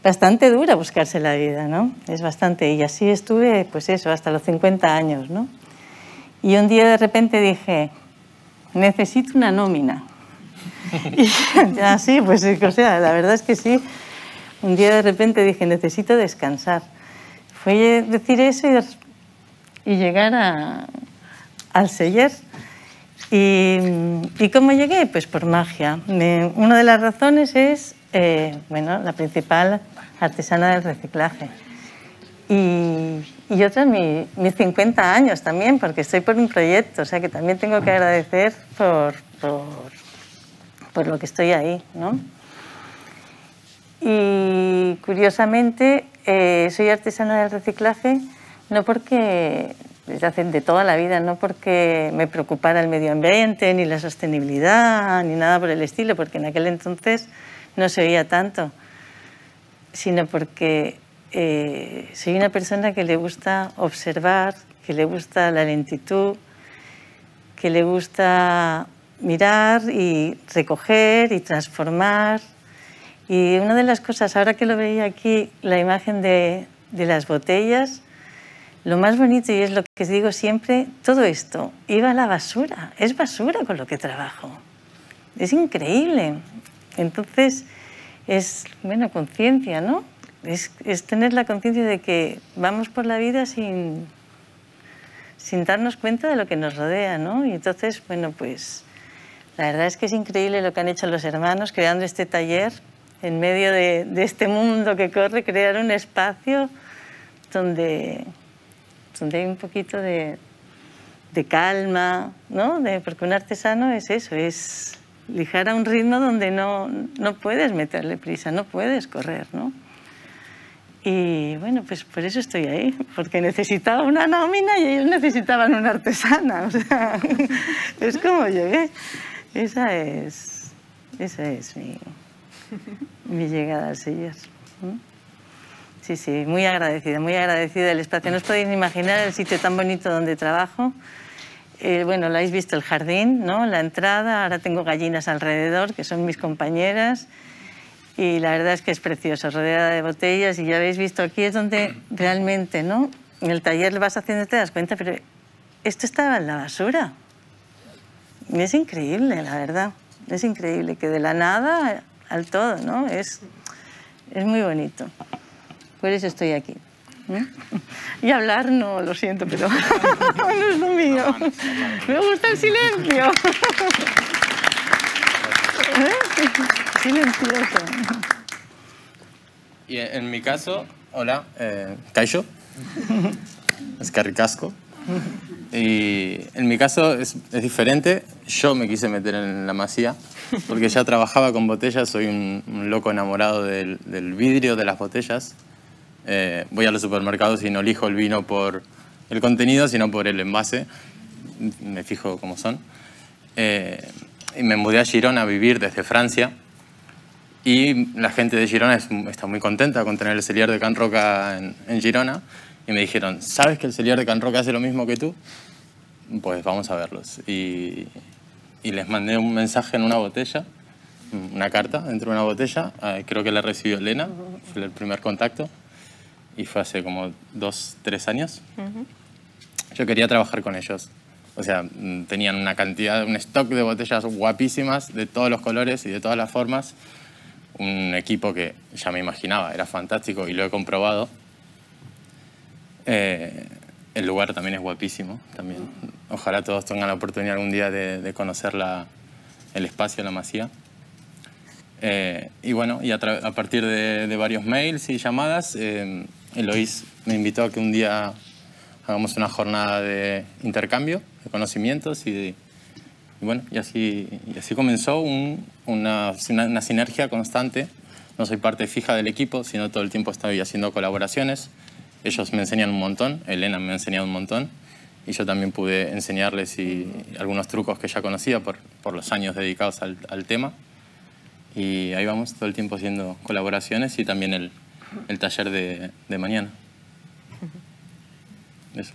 bastante dura buscarse la vida, ¿no? Es bastante, y así estuve, pues eso, hasta los 50 años, ¿no? Y un día de repente dije, necesito una nómina. y pues o sea, la verdad es que sí. Un día de repente dije, necesito descansar. Fue decir eso y, llegar al seller ¿Y, cómo llegué? Pues por magia. una de las razones es, eh, bueno, la principal artesana del reciclaje. Y, otra, mis 50 años también, porque estoy por un proyecto, o sea que también tengo que agradecer por, por, lo que estoy ahí, ¿no? Y curiosamente, eh, soy artesana del reciclaje no porque desde hace de toda la vida, no porque me preocupara el medio ambiente, ni la sostenibilidad, ni nada por el estilo, porque en aquel entonces no se veía tanto, sino porque eh, soy una persona que le gusta observar, que le gusta la lentitud, que le gusta mirar y recoger y transformar. Y una de las cosas, ahora que lo veía aquí, la imagen de las botellas, lo más bonito, y es lo que os digo siempre, todo esto iba a la basura, es basura con lo que trabajo. Es increíble. Entonces, es, bueno, conciencia, ¿no? Es, tener la conciencia de que vamos por la vida sin, sin darnos cuenta de lo que nos rodea, ¿no? Y entonces, bueno, pues la verdad es que es increíble lo que han hecho los hermanos creando este taller en medio de, de este mundo que corre, crear un espacio donde donde hay un poquito de, de calma, ¿no? porque un artesano es eso, es lijar a un ritmo donde no, no puedes meterle prisa, no puedes correr, ¿no? Y bueno, pues por eso estoy ahí, porque necesitaba una nómina y ellos necesitaban una artesana. O sea, es como llegué. Esa es, esa es mi, llegada al Sí, sí, muy agradecida, muy agradecida el espacio. No os podéis imaginar el sitio tan bonito donde trabajo. Eh, bueno, lo habéis visto, el jardín, ¿no? la entrada, ahora tengo gallinas alrededor, que son mis compañeras, y la verdad es que es precioso, rodeada de botellas, y ya habéis visto, aquí es donde realmente, ¿no? En el taller vas haciendo, te das cuenta, pero esto estaba en la basura. es increíble, la verdad, es increíble, que de la nada al todo, ¿no? Es, es muy bonito. Por eso estoy aquí. ¿eh? Y hablar no, lo siento, pero no es lo mío. Me gusta el silencio. ¿Eh? Silencioso. Y en mi caso, hola, eh, es carricasco. Y en mi caso es, diferente. Yo me quise meter en la masía porque ya trabajaba con botellas, soy un, loco enamorado del, del vidrio de las botellas. Eh, voy a los supermercados y no elijo el vino por el contenido, sino por el envase. Me fijo cómo son. Eh, y me mudé a Girona a vivir desde Francia. Y la gente de Girona está muy contenta con tener el Celiar de Can Roca en, Girona. Y me dijeron, ¿sabes que el Celiar de Can Roca hace lo mismo que tú? Pues vamos a verlos. Y, les mandé un mensaje en una botella, una carta dentro de una botella. Eh, creo que la recibió Elena, fue el primer contacto y fue hace como dos, tres años. Yo quería trabajar con ellos. O sea, tenían una cantidad, un stock de botellas guapísimas, de todos los colores y de todas las formas. Un equipo que ya me imaginaba, era fantástico y lo he comprobado. Eh, el lugar también es guapísimo, también. Ojalá todos tengan la oportunidad algún día de, conocer la, el espacio, la masía. Eh, y bueno, y a, partir de, varios mails y llamadas, eh, Eloís me invitó a que un día hagamos una jornada de intercambio de conocimientos y, bueno, y así, así comenzó una, una, sinergia constante. No soy parte fija del equipo, sino todo el tiempo estoy haciendo colaboraciones. Ellos me enseñan un montón, Elena me ha enseñado un montón y yo también pude enseñarles y, algunos trucos que ya conocía por, por los años dedicados al tema. Y ahí vamos todo el tiempo haciendo colaboraciones y también el, el taller de, de mañana. Eso.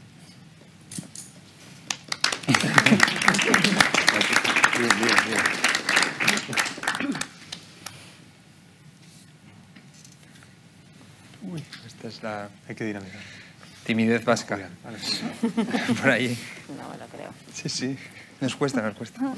Uy, esta es la... Hay que dinámica. Timidez vasca. Por ahí. No, lo creo. Sí, sí. Nos cuesta, nos cuesta.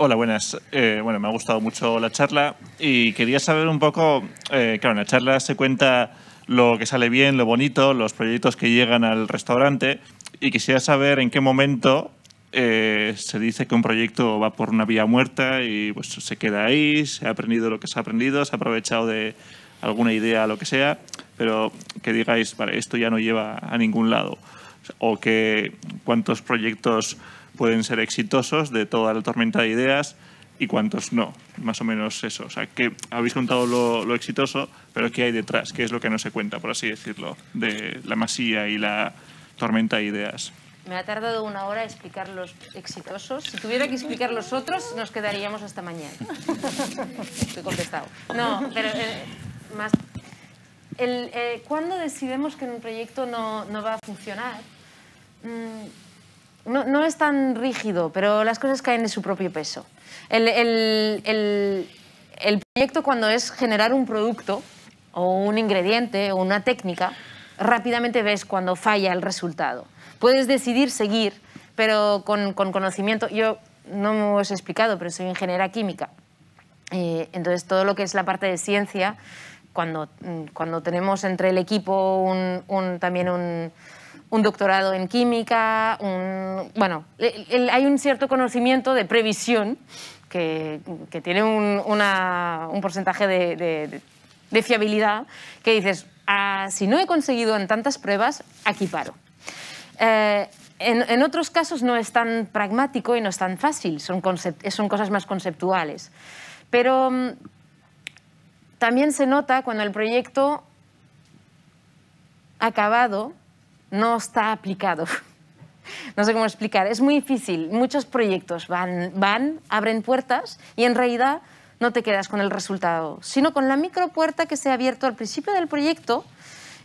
Hola, buenas. Eh, bueno, me ha gustado mucho la charla y quería saber un poco, eh, claro, en la charla se cuenta lo que sale bien, lo bonito, los proyectos que llegan al restaurante y quisiera saber en qué momento eh, se dice que un proyecto va por una vía muerta y pues se queda ahí, se ha aprendido lo que se ha aprendido, se ha aprovechado de alguna idea, lo que sea, pero que digáis, vale, esto ya no lleva a ningún lado o que cuántos proyectos pueden ser exitosos de toda la tormenta de ideas y cuántos no, más o menos eso. O sea, que habéis contado lo, exitoso, pero ¿qué hay detrás? ¿Qué es lo que no se cuenta, por así decirlo, de la masía y la tormenta de ideas? Me ha tardado una hora explicar los exitosos. Si tuviera que explicar los otros, nos quedaríamos hasta mañana. Estoy contestado. No, pero eh, más... Eh, ¿Cuándo decidimos que un proyecto no, no va a funcionar? Mm, no, es tan rígido, pero las cosas caen de su propio peso. El, proyecto cuando es generar un producto o un ingrediente o una técnica, rápidamente ves cuando falla el resultado. Puedes decidir seguir, pero con, conocimiento. Yo no me os he explicado, pero soy ingeniera química. Eh, entonces, todo lo que es la parte de ciencia, cuando, mm, cuando tenemos entre el equipo un, también un, un doctorado en química, bueno, hay un cierto conocimiento de previsión que, tiene un, porcentaje de, fiabilidad que dices, ah, si no he conseguido en tantas pruebas, aquí paro. Eh, en, otros casos no es tan pragmático y no es tan fácil, son, son cosas más conceptuales. Pero mm, también se nota cuando el proyecto acabado no está aplicado. No sé cómo explicar, es muy difícil. Muchos proyectos van, van, abren puertas y en realidad no te quedas con el resultado, sino con la micropuerta que se ha abierto al principio del proyecto,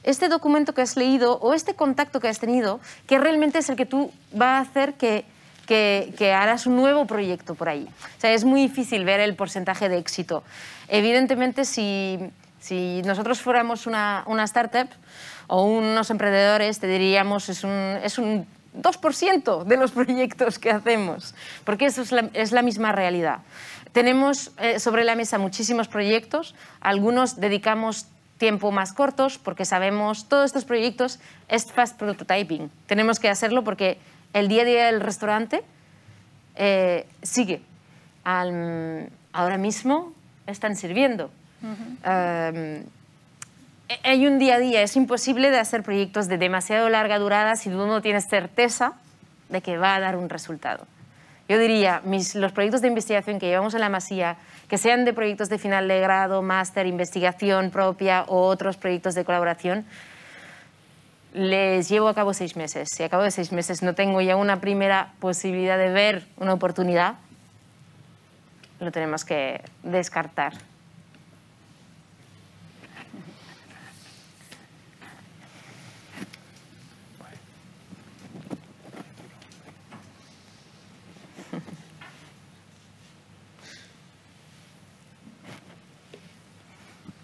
este documento que has leído o este contacto que has tenido, que realmente es el que tú va a hacer que, que, que harás un nuevo proyecto por ahí. O sea, es muy difícil ver el porcentaje de éxito. Evidentemente, si si nosotros fuéramos una, una startup o unos emprendedores, te diríamos es un, es un 2% de los proyectos que hacemos, porque eso es la, es la misma realidad. Tenemos eh, sobre la mesa muchísimos proyectos, algunos dedicamos tiempo más cortos porque sabemos todos estos proyectos es fast prototyping. Tenemos que hacerlo porque el día a día del restaurante eh, sigue. ahora mismo están sirviendo, Em, e-, hay un día a día, es imposible de hacer proyectos de demasiado larga durada si tú no tienes certeza de que va a dar un resultado. Yo diría, los proyectos de investigación que llevamos en la Masía, que sean de proyectos de final de grado, máster, investigación propia o otros proyectos de colaboración, les llevo a cabo seis meses. Si a cabo de seis meses no tengo ya una primera posibilidad de ver una oportunidad, lo tenemos que descartar.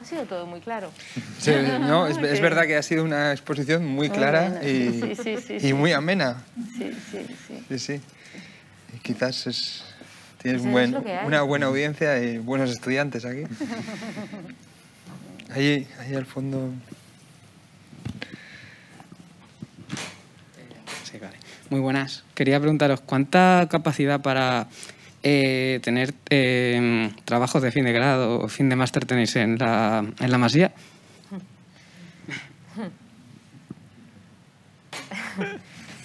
sido todo muy claro. no, es, verdad que ha sido una exposición muy clara y, muy amena. Sí, sí, sí. quizás es, tienes pues una buena audiencia y buenos estudiantes aquí. Ahí, al fondo... Muy buenas. Quería preguntaros, ¿cuánta capacidad para eh, tener eh, trabajos de fin de grado o fin de máster tenéis en la, masía?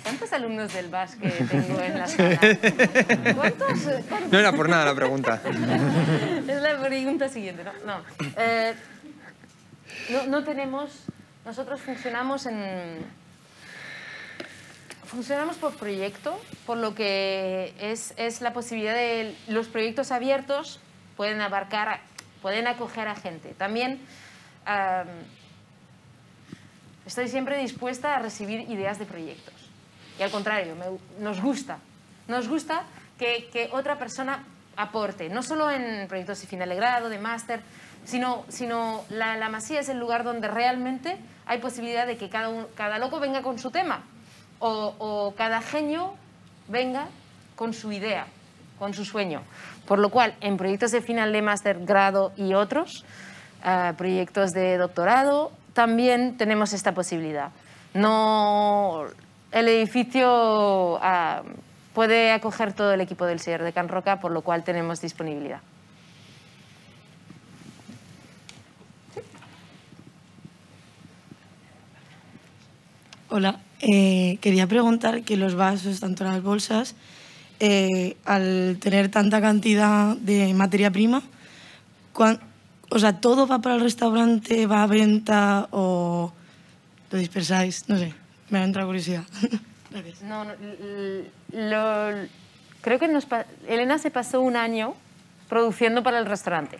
¿Cuántos alumnos del BAS tengo en la sala? ¿Cuántos, No era por nada la pregunta. es la pregunta siguiente, no eh, tenemos... Nosotros funcionamos en funcionamos por proyecto, por lo que es, la posibilidad de los proyectos abiertos pueden abarcar, pueden acoger a gente. También estoy siempre dispuesta a recibir ideas de proyectos. Y al contrario, nos gusta. Nos gusta que, otra persona aporte, no solo en proyectos de final de grado, de máster, sino, sino la, masía es el lugar donde realmente hay posibilidad de que cada, cada loco venga con su tema o, cada genio venga con su idea, con su sueño. Por lo cual, en proyectos de final de máster, grado y otros, eh, proyectos de doctorado, también tenemos esta posibilidad. No, el edificio ah, puede acoger todo el equipo del Señor de Can Roca, por lo cual tenemos disponibilidad. Hola, eh, quería preguntar que los vasos, tanto las bolsas, eh, al tener tanta cantidad de materia prima, o sea, ¿todo va para el restaurante, va a venta o lo dispersáis? No sé, me ha entrado curiosidad. no, creo que Elena se pasó un año produciendo para el restaurante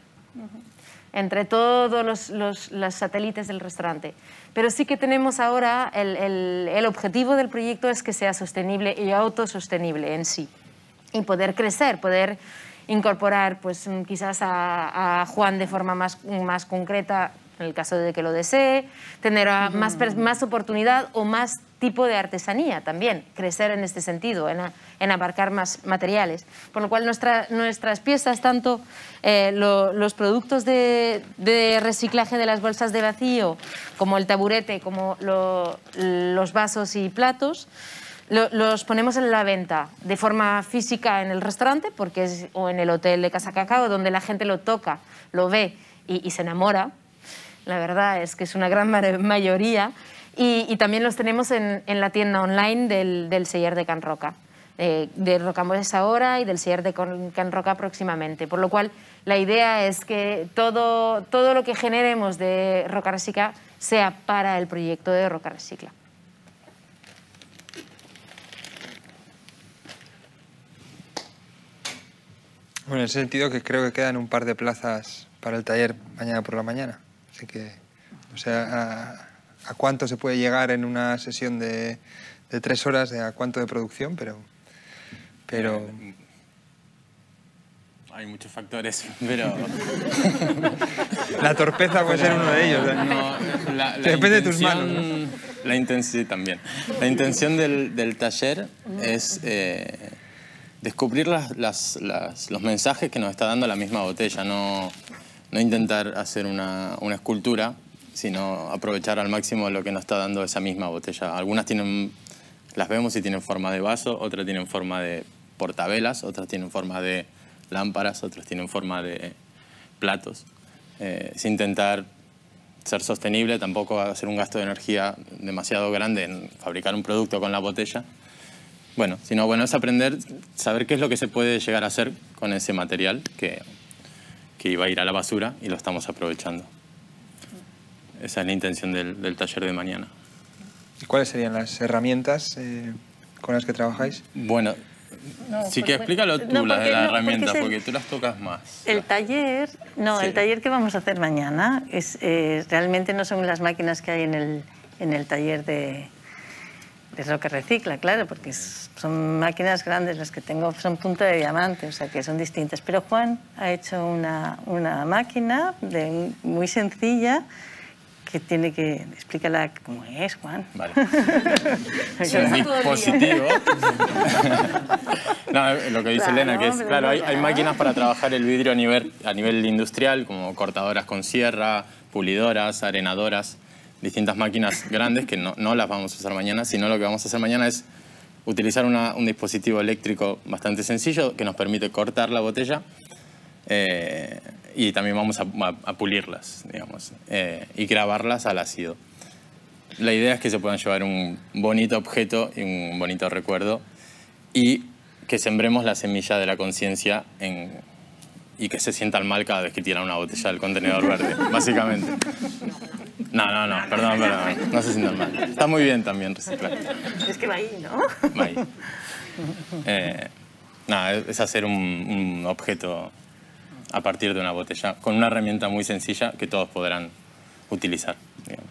entre todos los, satélites del restaurante. Pero sí que tenemos ahora, el, objetivo del proyecto es que sea sostenible y autosostenible en sí. Y poder crecer, poder incorporar pues mm, quizás a, Juan de forma más, más concreta en el caso de que lo desee, tener más, más oportunidad o más tipo de artesanía también, crecer en este sentido, en, abarcar más materiales. Por lo cual nuestras piezas, tanto eh, los productos de, reciclaje de las bolsas de vacío, como el taburete, como los vasos y platos, los ponemos en la venta de forma física en el restaurante porque es, o en el hotel de Casa Cacao, donde la gente lo toca, lo ve y se enamora la verdad es que es una gran mayoría, y, también los tenemos en, la tienda online del, del Seller de Can Roca. Eh, de Rocamboles ahora y del Seller de Can Roca próximamente. Por lo cual, la idea es que todo, todo lo que generemos de Roca Recicla sea para el proyecto de Roca Recicla. Bueno, en ese sentido que creo que quedan un par de plazas para el taller mañana por la mañana. Así que, o sea, a, cuánto se puede llegar en una sesión de, tres horas, de a cuánto de producción, pero... pero... Eh, hay muchos factores, pero... la torpeza puede ser uno de ellos. ¿eh? la, Depende de tus manos. La intensidad también. La intención del, taller es eh, descubrir los mensajes que nos está dando la misma botella, no no intentar hacer una, escultura, sino aprovechar al máximo lo que nos está dando esa misma botella. Algunas tienen, las vemos y tienen forma de vaso, otras tienen forma de portabelas, otras tienen forma de lámparas, otras tienen forma de platos. Eh, sin intentar ser sostenible, tampoco hacer un gasto de energía demasiado grande en fabricar un producto con la botella. Bueno, sino bueno es aprender, saber qué es lo que se puede llegar a hacer con ese material que que iba a ir a la basura y lo estamos aprovechando. Esa es la intención del, taller de mañana. ¿Y cuáles serían las herramientas eh, con las que trabajáis? Bueno, sí que explícalo tú, de las herramientas, porque, tú las tocas más. El taller, no, el taller que vamos a hacer mañana es eh, realmente no son las máquinas que hay en el, en el taller de, es lo que recicla, claro, porque son máquinas grandes las que tengo, son punta de diamante, o sea que son distintas. Pero Juan ha hecho una, máquina muy sencilla que tiene que... Explícala cómo es, Juan. Vale. es muy dispositivo. no, eh, lo que dice Elena, que es, claro, hay, hay, máquinas para trabajar el vidrio a nivel, a nivel industrial, como cortadoras con sierra, pulidoras, arenadoras, distintas máquinas grandes que no, no, las vamos a usar mañana, sino lo que vamos a hacer mañana es utilizar un dispositivo eléctrico bastante sencillo que nos permite cortar la botella eh, y también vamos a, pulirlas, digamos, eh, y grabarlas al ácido. La idea es que se puedan llevar un bonito objeto y un bonito recuerdo y que sembremos la semilla de la conciencia y que se sientan mal cada vez que tiran una botella del contenedor verde, básicamente. No, no, no, perdón, perdón. No sé si normal. Está muy bien también reciclar. Es que va ahí, ¿no? Va ahí. Eh, no, es hacer un, objeto a partir de una botella con una herramienta muy sencilla que todos podrán utilizar, digamos.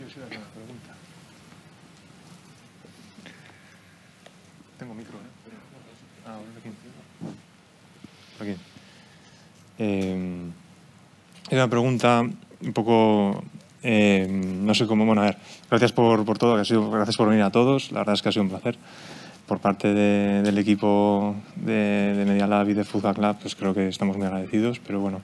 Yo tengo pregunta. Tengo micro, Aquí. Eh... Es una pregunta un poco eh, no sé cómo, bueno, a ver, gracias por, todo, gracias por venir a todos, la verdad es que ha sido un placer. Por parte del equipo de, Media Lab y de Food Club, pues creo que estamos muy agradecidos, pero bueno,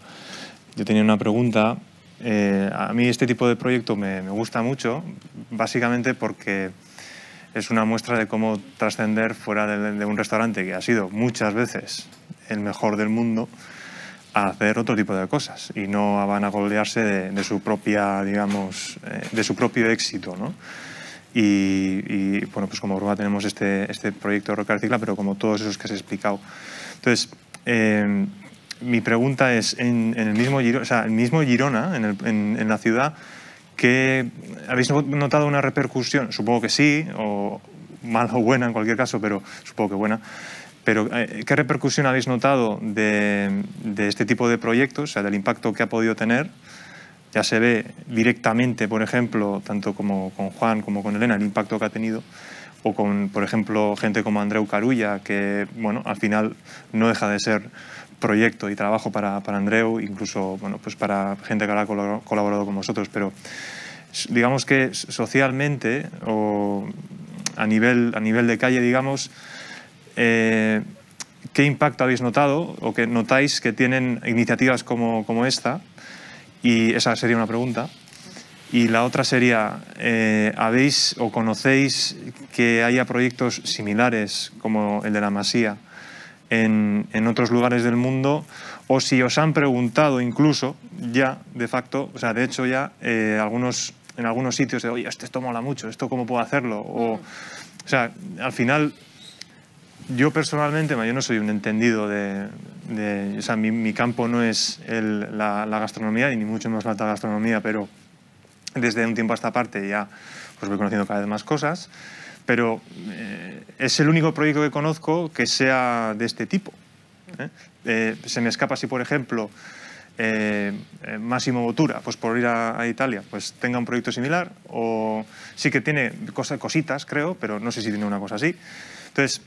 yo tenía una pregunta. Eh, a mí este tipo de proyecto me, gusta mucho, básicamente porque es una muestra de cómo trascender fuera de un restaurante que ha sido muchas veces el mejor del mundo, a hacer otro tipo de cosas y no van a golearse de, su propia, digamos, eh, de su propio éxito, ¿no? Y, bueno, pues como Roma tenemos este, este proyecto de Recicla, pero como todos esos que has explicado. Entonces, em, mi pregunta es, en, el mismo Girona, o sea, el mismo Girona en, la ciudad, que ¿habéis notado una repercusión? Supongo que sí, o mala o buena en cualquier caso, pero supongo que buena. Pero, eh, ¿qué repercusión habéis notado de, este tipo de proyectos, o sea, del impacto que ha podido tener? Ya se ve directamente, por ejemplo, tanto como con Juan como con Elena, el impacto que ha tenido o con, por ejemplo, gente como Andreu Carulla, que, bueno, al final no deja de ser proyecto y trabajo para, Andreu, incluso, bueno, pues para gente que ha colaborado con vosotros, pero digamos que socialmente o a nivel, a nivel de calle, digamos, eh, qué impacto habéis notado o que notáis que tienen iniciativas como, como esta. Y esa sería una pregunta. Y la otra sería, eh, ¿habéis o conocéis que haya proyectos similares como el de la Masía en, en, otros lugares del mundo? O si os han preguntado incluso ya, de facto, o sea, de hecho ya eh, algunos, en algunos sitios de, oye, esto, esto mola mucho, ¿esto cómo puedo hacerlo? O, o sea, al final yo personalmente, yo no soy un entendido de... o sea, mi, campo no es la, gastronomía y ni mucho menos la alta gastronomía, pero desde un tiempo a esta parte ya pues voy conociendo cada vez más cosas, pero eh, es el único proyecto que conozco que sea de este tipo. ¿eh? Eh, se me escapa si, por ejemplo, Máximo Botura, pues por ir a, Italia, pues tenga un proyecto similar, o sí que tiene cosas cositas, creo, pero no sé si tiene una cosa así. Entonces,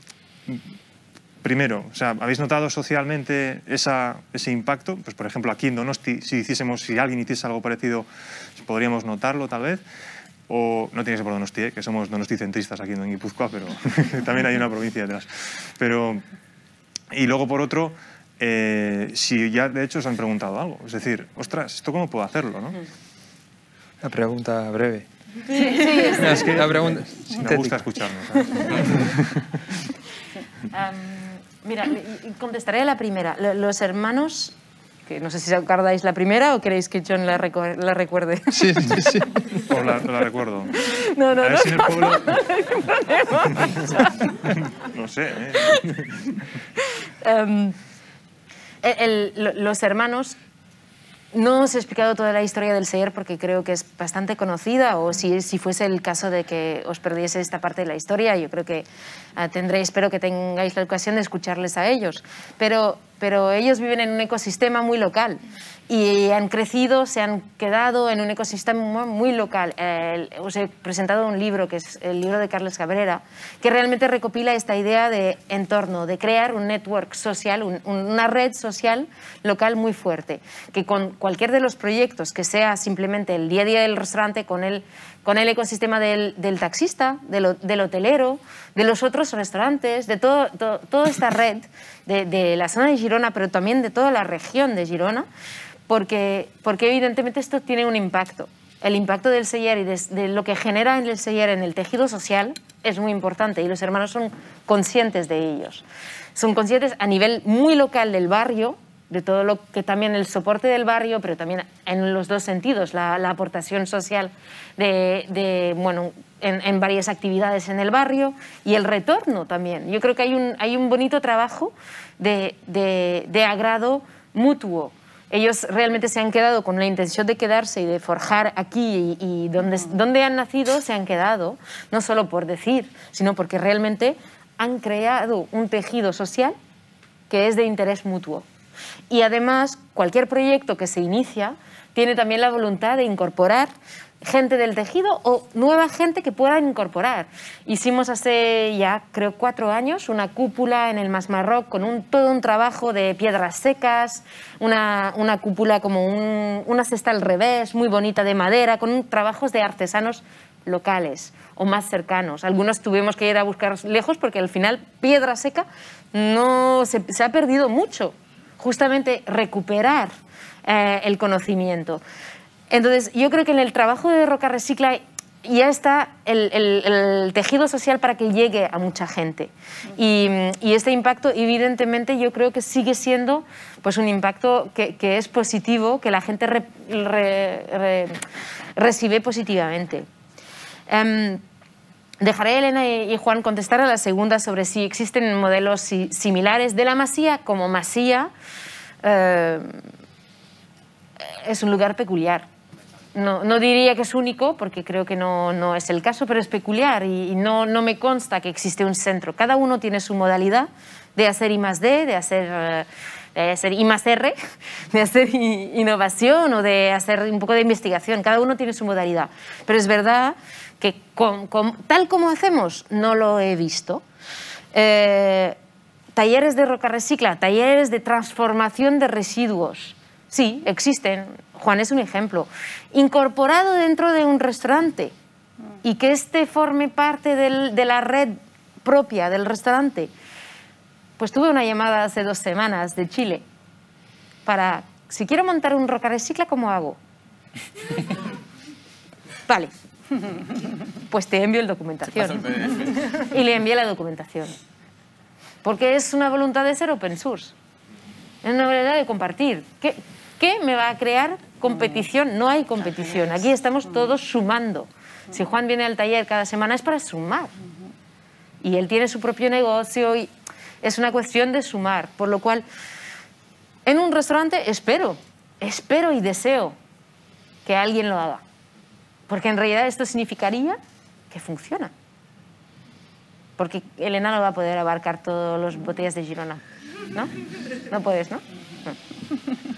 primero, o sea, ¿habéis notado socialmente ese impacto? Pues, por ejemplo, aquí en Donosti, si, hiciésemos, si alguien hiciese algo parecido, podríamos notarlo tal vez. O, no tiene que ser por Donosti, ¿eh? que somos donosticentristas aquí en Guipúzcoa, pero también hay una provincia detrás. Pero, y luego, por otro, eh, si ya de hecho os han preguntado algo. Es decir, ostras, ¿esto cómo puedo hacerlo? ¿no? Una mm. pregunta breve. Sí, me gusta escucharnos. Em, mira, contestaré la primera. Los hermanos que no sé si acordáis la primera o queréis que John la, la recuerde. Sí, sí, sí. O pues la, recuerdo. No, no, a no. no sé. ¿eh? Em, e, los hermanos no os he explicado toda la historia del SER porque creo que es bastante conocida o si, fuese el caso de que os perdiese esta parte de la historia, yo creo que ah, tendréis, espero que tengáis la ocasión de escucharles a ellos. Pero, pero ellos viven en un ecosistema muy local y han crecido, se han quedado en un ecosistema muy local. os he presentado un libro, que es el libro de Carlos Cabrera, que realmente recopila esta idea de entorno, de crear un network social, una red social local muy fuerte, que con cualquier de los proyectos, que sea simplemente el día a día del restaurante, con el con el ecosistema del, taxista, del, hotelero, de los otros restaurantes, de toda esta red de, la zona de Girona, pero también de toda la región de Girona, porque, evidentemente esto tiene un impacto. El impacto del seller y de, lo que genera el seller en el tejido social es muy importante y los hermanos son conscientes de ellos. Son conscientes a nivel muy local del barrio, de todo lo que también el soporte del barrio, pero también en los dos sentidos, la, aportación social de, en, varias actividades en el barrio y el retorno también. Yo creo que hay un, bonito trabajo de, agrado mutuo. Ellos realmente se han quedado con la intención de quedarse y de forjar aquí y, donde, donde han nacido se han quedado, no solo por decir, sino porque realmente han creado un tejido social que es de interés mutuo. Y además, cualquier proyecto que se inicia tiene también la voluntad de incorporar gente del tejido o nueva gente que puedan incorporar. Hicimos hace ya creo cuatro años una cúpula en el Masmarroc con un, todo un trabajo de piedras secas, una, cúpula como una cesta al revés, muy bonita de madera, con trabajos de artesanos locales o más cercanos. Algunos tuvimos que ir a buscar lejos porque al final piedra seca no se ha perdido mucho justamente recuperar eh, el conocimiento. Entonces, yo creo que en el trabajo de Roca Recicla ya está el, tejido social para que llegue a mucha gente. Y, este impacto, evidentemente, yo creo que sigue siendo pues, un impacto que, es positivo, que la gente recibe positivamente. Em, Dejaré a Elena y Juan contestar a la segunda sobre si existen modelos similares de la masía como masía. Eh, es un lugar peculiar. No, diría que es único, porque creo que no, es el caso, pero es peculiar y, no, no me consta que existe un centro. Cada uno tiene su modalidad de hacer I más D, de hacer, eh, de hacer I más R, de hacer innovación o de hacer un poco de investigación. Cada uno tiene su modalidad. Pero es verdad que tal como hacemos no lo he visto. Eh, talleres de roca recicla, talleres de transformación de residuos. Sí, existen. Juan es un ejemplo. Incorporado dentro de un restaurante y que este forme parte de la red propia del restaurante. Pues tuve una llamada hace dos semanas de Chile para, si quiero montar un roca recicla, ¿cómo hago? Vale, pues te envío el documentación. y le envío la documentación. Porque es una voluntad de ser open source. Es una voluntad de compartir. ¿Qué, qué me va a crear competición? No hay competición. Aquí estamos todos sumando. Si Juan viene al taller cada semana es para sumar. Y él tiene su propio negocio y es una cuestión de sumar. Por lo cual, en un restaurante espero, espero y deseo que alguien lo haga. Porque en realidad esto significaría que funciona. Porque Elena no va a poder abarcar todas las botellas de Girona. ¿No? No puedes, ¿no? no.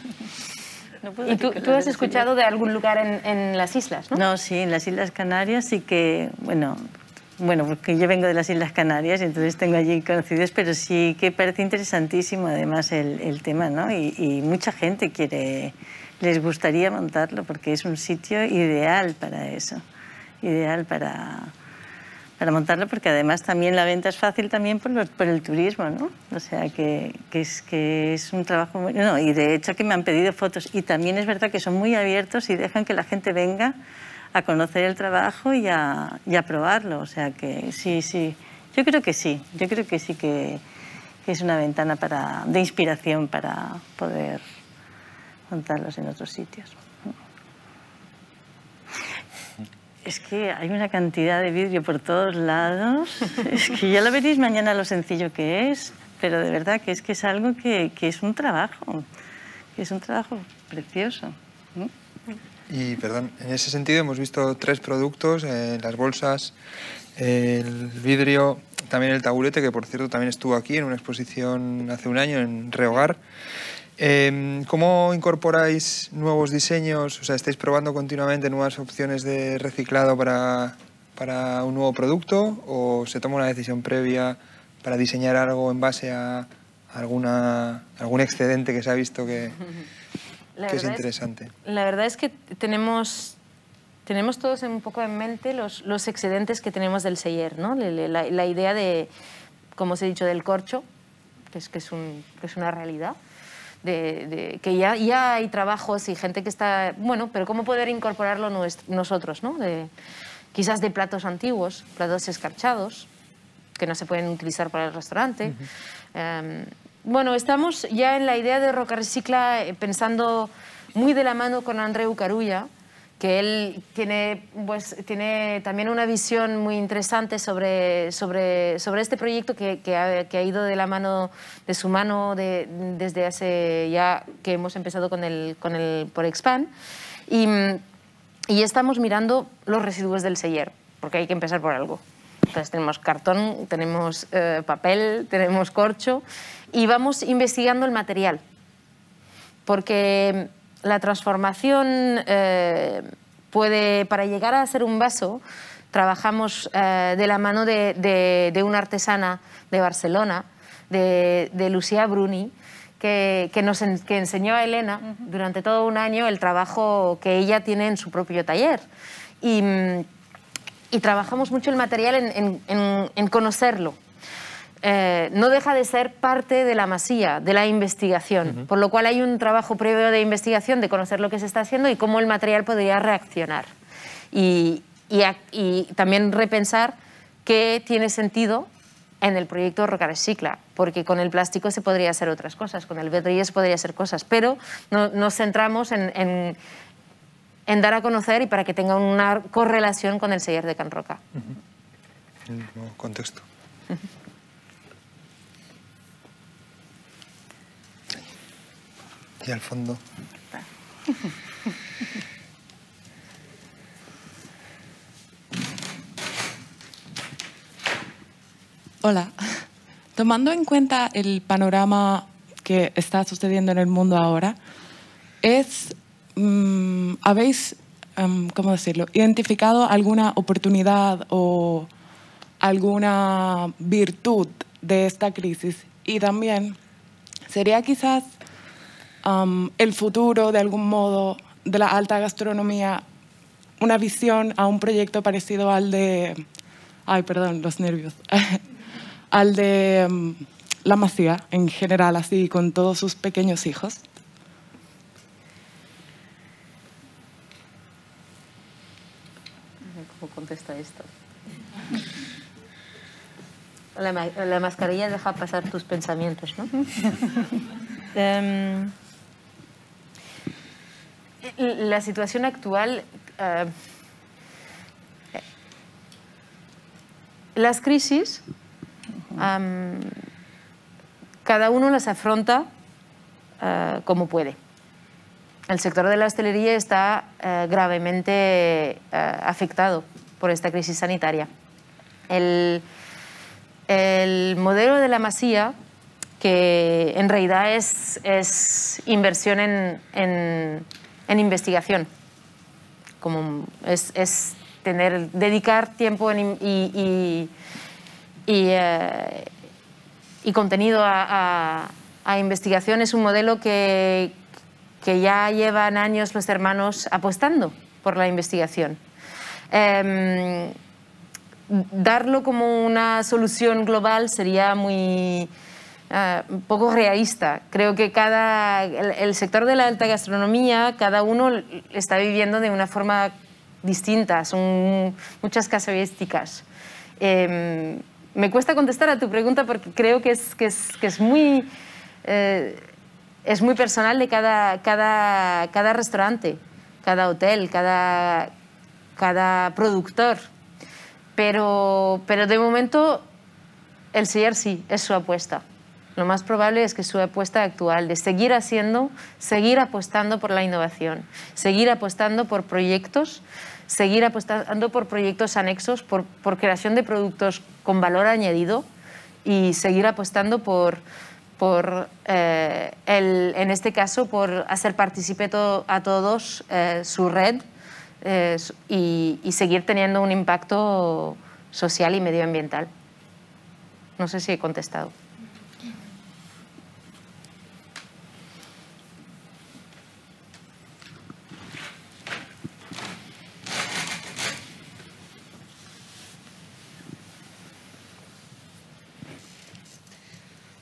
no puedes no y tú, has escuchado de algún lugar en, las islas, no? No, sí, en las Islas Canarias sí que, bueno, bueno, porque yo vengo de las Islas Canarias, y entonces tengo allí conocidos, pero sí que parece interesantísimo además el, tema, ¿no? y mucha gente quiere les gustaría montarlo porque es un sitio ideal para eso, ideal para, para montarlo porque además también la venta es fácil también por, el turismo, ¿no? O sea que, es, que es un trabajo muy... No, y de hecho que me han pedido fotos y también es verdad que son muy abiertos y dejan que la gente venga a conocer el trabajo y a, probarlo, o sea que sí, sí, yo creo que sí, yo creo que sí que, es una ventana de inspiración para poder contarlos en otros sitios. Es que hay una cantidad de vidrio por todos lados. Es que ya lo veréis mañana lo sencillo que es, pero de verdad que es que es algo que, es un trabajo, que es un trabajo precioso. Y perdón, en ese sentido hemos visto tres productos, eh, las bolsas, el vidrio, también el taburete, que por cierto también estuvo aquí en una exposición hace un año en Rehogar. Em, ¿Cómo incorporáis nuevos diseños? O sea, ¿estáis probando continuamente nuevas opciones de reciclado para, para un nuevo producto o se toma una decisión previa para diseñar algo en base a alguna, algún excedente que se ha visto que, es interesante? la verdad es que tenemos, tenemos todos un poco en mente los, los excedentes que tenemos del seller, ¿no? La, la idea de, como os he dicho, del corcho, que es, que es, un, que es una realidad que ya, ya, hay trabajos y gente que está, bueno, pero cómo poder incorporarlo nosotros, ¿no? De, quizás de platos antiguos, platos escarchados, que no se pueden utilizar para el restaurante. Em, bueno, estamos ya en la idea de Roca Recicla eh, pensando muy de la mano con Andreu Carulla, que él tiene, pues, tiene también una visión muy interesante sobre, sobre, sobre este proyecto que, que, ha, que, ha, ido de la mano de su mano de, desde hace ya que hemos empezado con el, con el por Expand. Y, y estamos mirando los residuos del seller, porque hay que empezar por algo. Entonces tenemos cartón, tenemos eh, papel, tenemos corcho y vamos investigando el material. Porque la transformación eh, puede, para llegar a ser un vaso, trabajamos eh, de la mano de, una artesana de Barcelona, de, Lucía Bruni, que, nos que enseñó a Elena durante todo un año el trabajo que ella tiene en su propio taller. Y, trabajamos mucho el material en conocerlo, eh, no deja de ser parte de la masía, de la investigación, por lo cual hay un trabajo previo de investigación, de conocer lo que se está haciendo y cómo el material podría reaccionar. Y, también repensar qué tiene sentido en el proyecto Roca Recicla, porque con el plástico se podrían hacer otras cosas, con el vidrio se podrían hacer cosas, pero nos centramos en, dar a conocer y para que tenga una correlación con el seller de Can Roca. contexto. y al fondo. Hola. Tomando en cuenta el panorama que está sucediendo en el mundo ahora, es, mm, ¿habéis, em, cómo decirlo, identificado alguna oportunidad o alguna virtud de esta crisis? Y también, ¿sería quizás Um, el futuro, de algún modo, de la alta gastronomía, una visión a un proyecto parecido al de, ay, perdón, los nervios, al de um, La Masía en general, así, con todos sus pequeños hijos. ¿Cómo contesta esto? La, mascarilla deja pasar tus pensamientos, ¿no? Em, la situación actual, eh, las crisis, cada uno las afronta eh, como puede. El sector de la hostelería está eh, gravemente afectado por esta crisis sanitaria. El, modelo de la masía, que en realidad es, inversión en en investigación. Como es, tener, dedicar tiempo eh, y, contenido a, investigación es un modelo que, que, ya llevan años los hermanos apostando por la investigación. Em, darlo como una solución global sería muy Ah, poco realista. Creo que cada, el, sector de la alta gastronomía, cada uno está viviendo de una forma distinta, son muchas casuísticas. Em, me cuesta contestar a tu pregunta porque creo que es, que es, muy... Eh, es muy personal de cada, cada, cada restaurante, cada hotel, cada, cada productor. Pero, pero de momento el sellar sí, es su apuesta lo más probable es que su apuesta actual de seguir haciendo, seguir apostando por la innovación, seguir apostando por proyectos, seguir apostando por proyectos anexos, por, creación de productos con valor añadido y seguir apostando por, por eh, el, en este caso, por hacer partícipe a todos eh, su red eh, y seguir teniendo un impacto social y medioambiental. No sé si he contestado.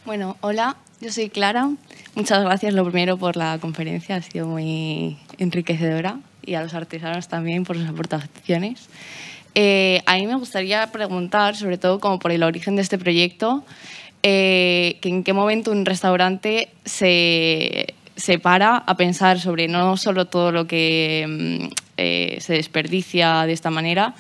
Bueno, hola, yo soy Clara. Muchas gracias lo primero por la conferencia, ha sido muy enriquecedora y a los artesanos también por sus aportaciones. Eh, a mí me gustaría preguntar, sobre todo como por el origen de este proyecto, eh, que en qué momento un restaurante se, se, para a pensar sobre no solo todo lo que mm, eh, se desperdicia de esta manera,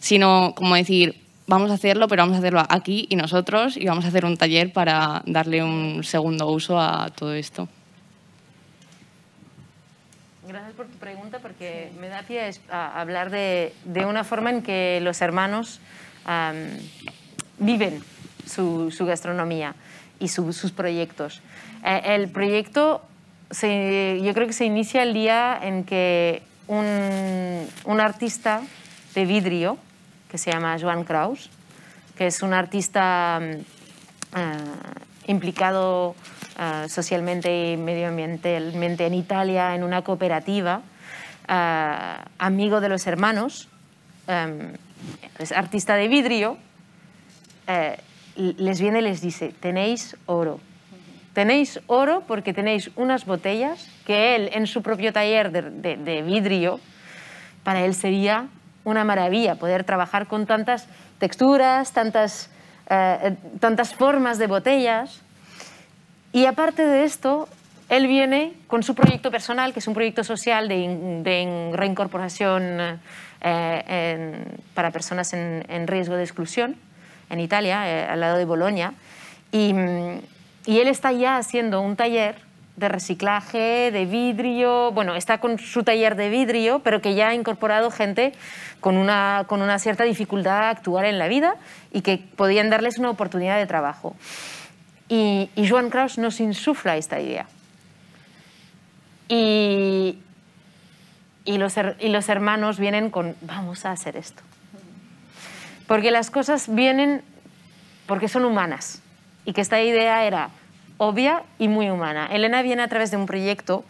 sino como decir, vamos a hacerlo, pero vamos a hacerlo aquí y nosotros y vamos a hacer un taller para darle un segundo uso a todo esto. Gracias por tu pregunta porque me da pie a hablar de, de una forma en que los hermanos viven su, su, gastronomía y sus proyectos. Eh, el proyecto se, yo creo que se inicia el día en que un, un artista de vidrio que se llama Joan Kraus, que es un artista mm, eh, implicado eh, socialmente y medioambientalmente en Italia, en una cooperativa, eh, amigo de los hermanos, es artista de vidrio, les viene y les dice, tenéis oro. Tenéis oro porque tenéis unas botellas que él en su propio taller de, de vidrio, para él sería una maravilla poder trabajar con tantas texturas, tantas, eh, tantas formas de botellas. Y aparte de esto, él viene con su proyecto personal, que es un proyecto social de, reincorporación eh, para personas en, riesgo de exclusión en Italia, eh, al lado de Bolonia. y él está ya haciendo un taller de reciclaje, de vidrio, bueno, está con su taller de vidrio, pero que ya ha incorporado gente con una, con una cierta dificultad actuar en la vida y que podían darles una oportunidad de trabajo. Y, y Joan Kraus nos insufla esta idea. Y, y, los, y los hermanos vienen con, vamos a hacer esto. Porque las cosas vienen porque son humanas. Y que esta idea era, obvia y muy humana. Elena viene a través de un proyecto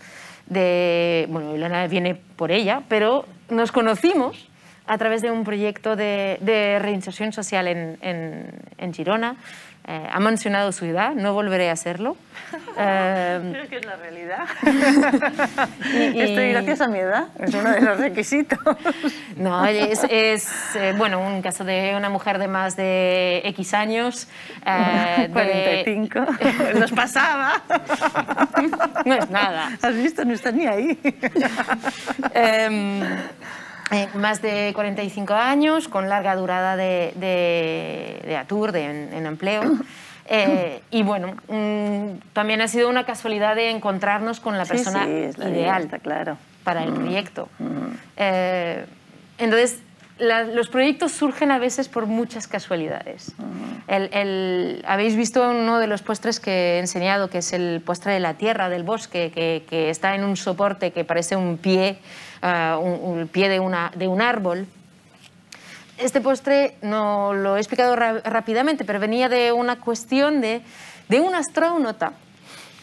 de... Bueno, Elena viene por ella, pero nos conocimos a través de un proyecto de, de reinserción social en, en Girona eh, ha mencionado su edad, no volveré a hacerlo. Eh, Creo que es la realidad. y, Estoy gracias a mi edad, es uno de los requisitos. no, es, eh, bueno, un caso de una mujer de más de X años. 45, nos pasaba. no es nada. ¿Has visto? No está ni ahí. Em, eh, más de 45 años, con larga durada de, de, de ATUR, de, en, empleo. Eh, y bueno, mm, también ha sido una casualidad de encontrarnos con la persona ideal claro. para el mm, proyecto. Mm. Eh, entonces, los proyectos surgen a veces por muchas casualidades. el, Habéis visto uno de los postres que he enseñado, que es el postre de la tierra, del bosque, que, que está en un soporte que parece un pie un, pie de, un árbol. Este postre no lo he explicado rápidamente, pero venía de una cuestión de, de un astronauta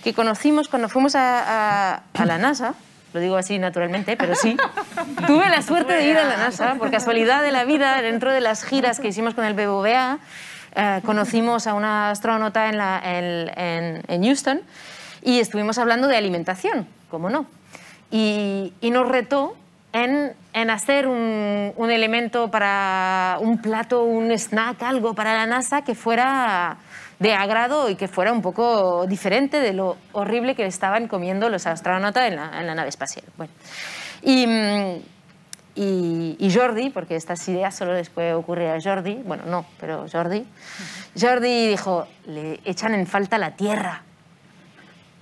que conocimos cuando fuimos a, la NASA, lo digo así naturalmente, pero sí, tuve la suerte de ir a la NASA, por casualidad de la vida, dentro de las giras que hicimos con el BBVA, eh, conocimos a una astronauta en, en Houston y estuvimos hablando de alimentación, como no? y, nos retó en, en hacer un, un, elemento para un plato, un snack, algo para la NASA que fuera de agrado y que fuera un poco diferente de lo horrible que estaban comiendo los astronautas en la, en la nave espacial. Bueno, y, y, y, Jordi, porque estas ideas solo les puede ocurrir a Jordi, bueno, no, pero Jordi, Jordi dijo, le echan en falta la Tierra.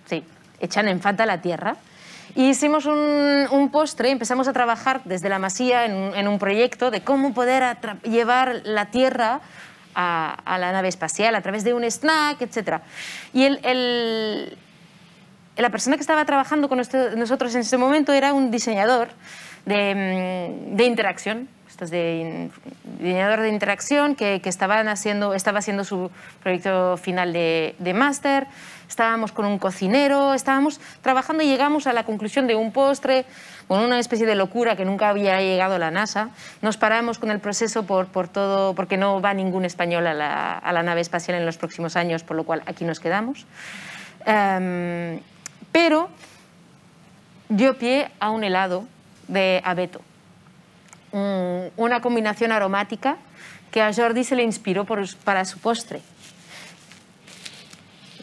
Sí, echan en falta la Tierra. Y hicimos un, un, postre, empezamos a trabajar desde la masía en, un proyecto de cómo poder llevar la tierra a, la nave espacial a través de un snack, etc. Y el, la persona que estaba trabajando con nosotros en ese momento era un diseñador de, mm, interacción, de diseñador de interacción que, haciendo, estaba haciendo su proyecto final de, de máster estábamos con un cocinero, estábamos trabajando y llegamos a la conclusión de un postre, con una especie de locura que nunca había llegado a la NASA. Nos paramos con el proceso por, todo, porque no va ningún español a la, nave espacial en los próximos años, por lo cual aquí nos quedamos. Em, pero dio pie a un helado de abeto, una combinación aromática que a Jordi se le inspiró para su postre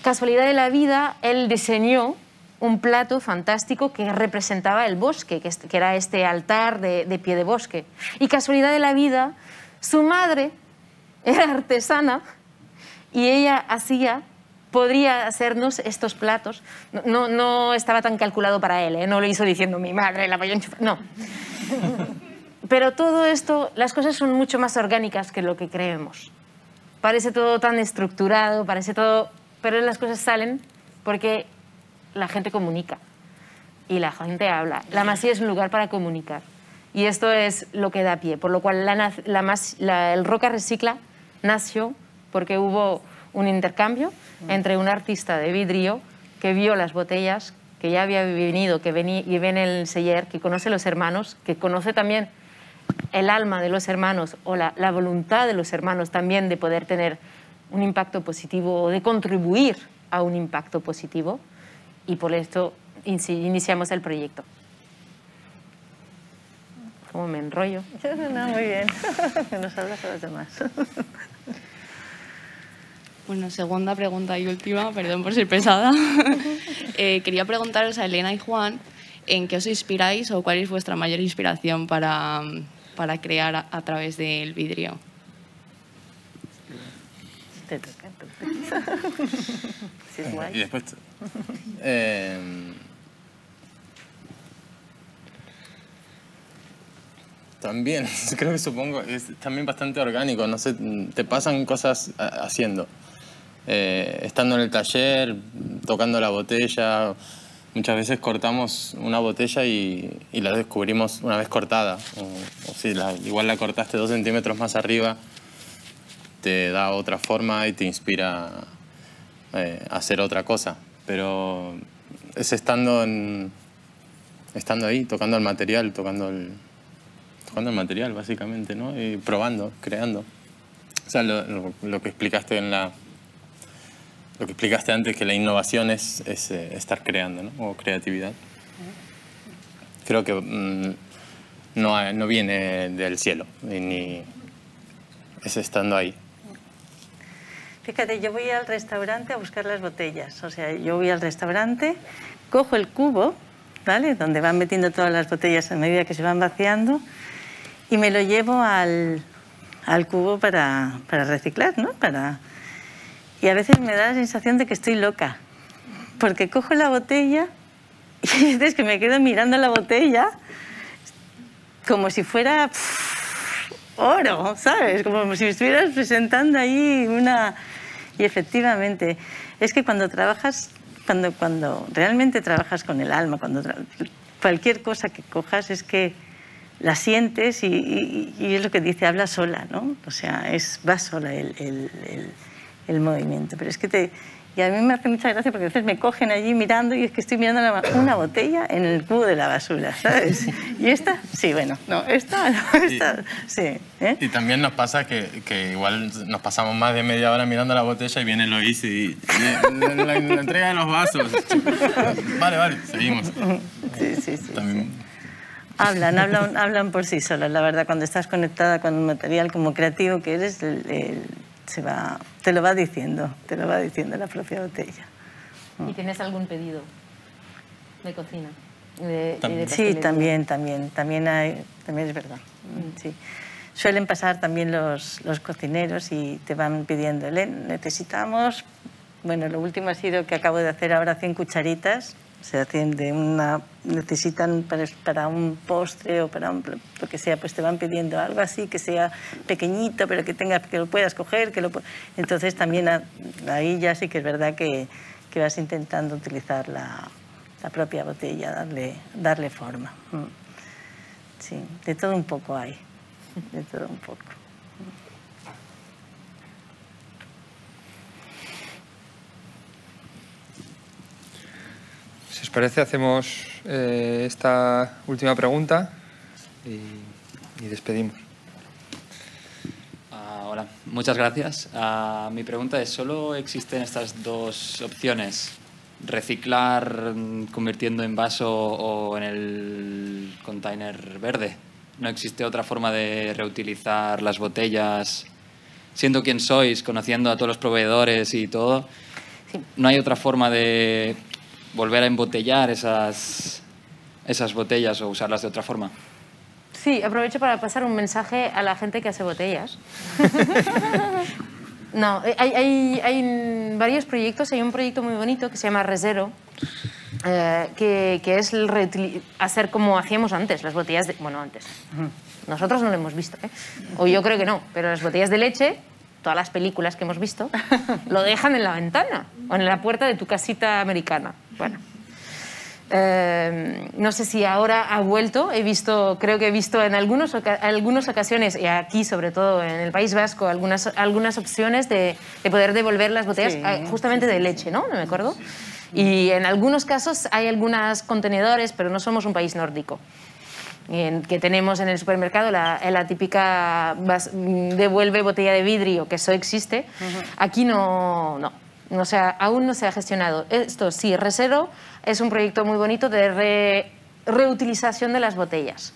casualidad de la vida, él diseñó un plato fantástico que representaba el bosque, que era este altar de, pie de bosque. Y casualidad de la vida, su madre era artesana y ella hacía, podría hacernos estos platos. No, no estaba tan calculado para él, ¿eh? no lo hizo diciendo mi madre, la voy a enchufar. No. Pero todo esto, las cosas son mucho más orgánicas que lo que creemos. Parece todo tan estructurado, parece todo pero las cosas salen porque la gente comunica y la gente habla. La masía es un lugar para comunicar y esto es lo que da pie, por lo cual la, el Roca Recicla nació porque hubo un intercambio mm. entre un artista de vidrio que vio las botellas que ya había venido, que venía, y ven el seller, que conoce los hermanos, que conoce también el alma de los hermanos o la, voluntad de los hermanos también de poder tener un impacto positivo o de contribuir a un impacto positivo y por esto iniciamos el proyecto. ¿Cómo me enrollo? muy bien. Que nos hablas a los demás. Bueno, segunda pregunta y última, perdón por ser pesada. Eh, quería preguntaros a Elena y Juan en qué os inspiráis o cuál es vuestra mayor inspiración para, crear a través del vidrio. Y después... Em, también, creo que supongo, es también bastante orgánico, no sé, te pasan cosas haciendo. Eh, estando en el taller, tocando la botella, muchas veces cortamos una botella y, la descubrimos una vez cortada, o, si igual la cortaste dos centímetros más arriba, te da otra forma y te inspira eh, a hacer otra cosa. Pero es estando, estando ahí, tocando el material, tocando el, el material básicamente, ¿no? Y probando, creando. O sea, lo, que explicaste en la... Lo que explicaste antes, que la innovación es, eh, estar creando, O creatividad. Creo que mm, no, viene del cielo, es estando ahí. Fíjate, yo voy al restaurante a buscar las botellas. O sea, yo voy al restaurante, cojo el cubo, ¿vale? Donde van metiendo todas las botellas a medida que se van vaciando y me lo llevo al, cubo para, reciclar, ¿no? Para... Y a veces me da la sensación de que estoy loca, porque cojo la botella y es que me quedo mirando la botella como si fuera oro, ¿sabes? Como si me estuvieras presentando ahí una, y efectivamente, es que cuando trabajas, cuando, cuando realmente trabajas con el alma, cuando cualquier cosa que cojas es que la sientes y, y, es lo que dice, habla sola, ¿no? O sea, es, va sola el, movimiento. Pero es que te, y a mí me hace mucha gracia porque a veces me cogen allí mirando y es que estoy mirando una botella en el cubo de la basura, ¿sabes? Y esta, sí, bueno, no, esta, esta, sí. ¿eh? Y también nos pasa que, igual nos pasamos más de media hora mirando la botella y viene Lois y, y, la, entrega de los vasos. Vale, vale, seguimos. Sí, sí, sí. También... Hablan, hablan, hablan por sí solas, la verdad, cuando estás conectada con un material como creativo que eres, el se va, te lo va diciendo, te lo va diciendo la propia botella. ¿Y tienes algún pedido de cocina? sí, también, también, también, hay, también es verdad. Mm. Suelen pasar también los, los, cocineros y te van pidiendo, necesitamos, bueno, lo último ha sido que acabo de hacer ahora 100 cucharitas, se hacen de una necesitan para, un postre o para lo que sea, pues te van pidiendo algo así que sea pequeñito, pero que tengas que lo puedas coger, que lo entonces también ahí ya sí que es verdad que, vas intentando utilizar la, la, propia botella, darle darle forma. Mm. Sí, de todo un poco hay, de todo un poco. os parece, hacemos eh, esta última pregunta y, despedimos. ahora hola, muchas gracias. a ah, mi pregunta es, ¿solo existen estas dos opciones? Reciclar mm, convirtiendo en vaso o en el container verde. ¿No existe otra forma de reutilizar las botellas? Siendo quien sois, conociendo a todos los proveedores y todo, ¿no hay otra forma de volver a embotellar esas, esas botellas o usarlas de otra forma. Sí, aprovecho para pasar un mensaje a la gente que hace botellas. no, eh, hay, hay, varios proyectos. Hay un proyecto muy bonito que se llama Resero, eh, que, que, es hacer como hacíamos antes, las botellas de... Bueno, antes. Nosotros no lo hemos visto, ¿eh? O yo creo que no, pero las botellas de leche todas las películas que hemos visto, lo dejan en la ventana o en la puerta de tu casita americana. Bueno. Em, no sé si ahora ha vuelto, he visto, creo que he visto en algunos, algunas ocasiones, y aquí sobre todo en el País Vasco, algunas, algunas opciones de, poder devolver las botellas ah, justamente de leche, ¿no? ¿No me acuerdo? Y en algunos casos hay algunas contenedores, pero no somos un país nórdico. que tenemos en el supermercado, la, típica mm, devuelve botella de vidrio, que eso existe. Aquí no, no, o sea, aún no se ha gestionado. Esto sí, Resero es un proyecto muy bonito de reutilización de las botellas.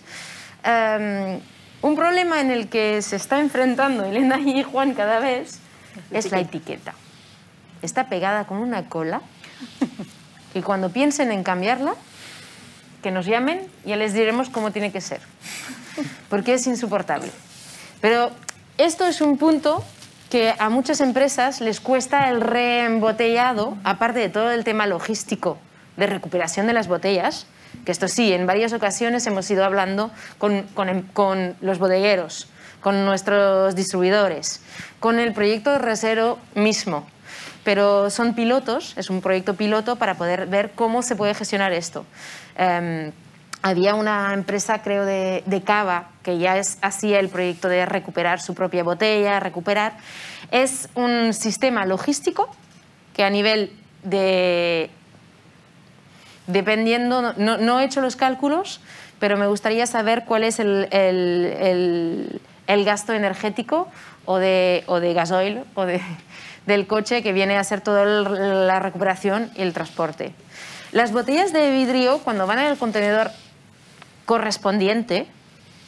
Em, un problema en el que se está enfrentando Elena y Juan cada vez es la etiqueta. Está pegada con una cola y cuando piensen en cambiarla, que nos llamen y ya les diremos cómo tiene que ser, porque es insoportable. Pero esto es un punto que a muchas empresas les cuesta el reembotellado, aparte de todo el tema logístico de recuperación de las botellas, que esto sí, en varias ocasiones hemos ido hablando con, em, los bodegueros, con nuestros distribuidores, con el proyecto Resero mismo. Pero son pilotos, es un proyecto piloto para poder ver cómo se puede gestionar esto. Em, había una empresa, creo, de, de cava, que ya es, hacía el proyecto de recuperar su propia botella, recuperar. Es un sistema logístico que a nivel de... Dependiendo, no, he hecho los cálculos, pero me gustaría saber cuál es el, gasto energético o de, o de gasoil o de, del coche que viene a hacer toda la recuperación y el transporte. Las botellas de vidrio, cuando van en el contenedor correspondiente,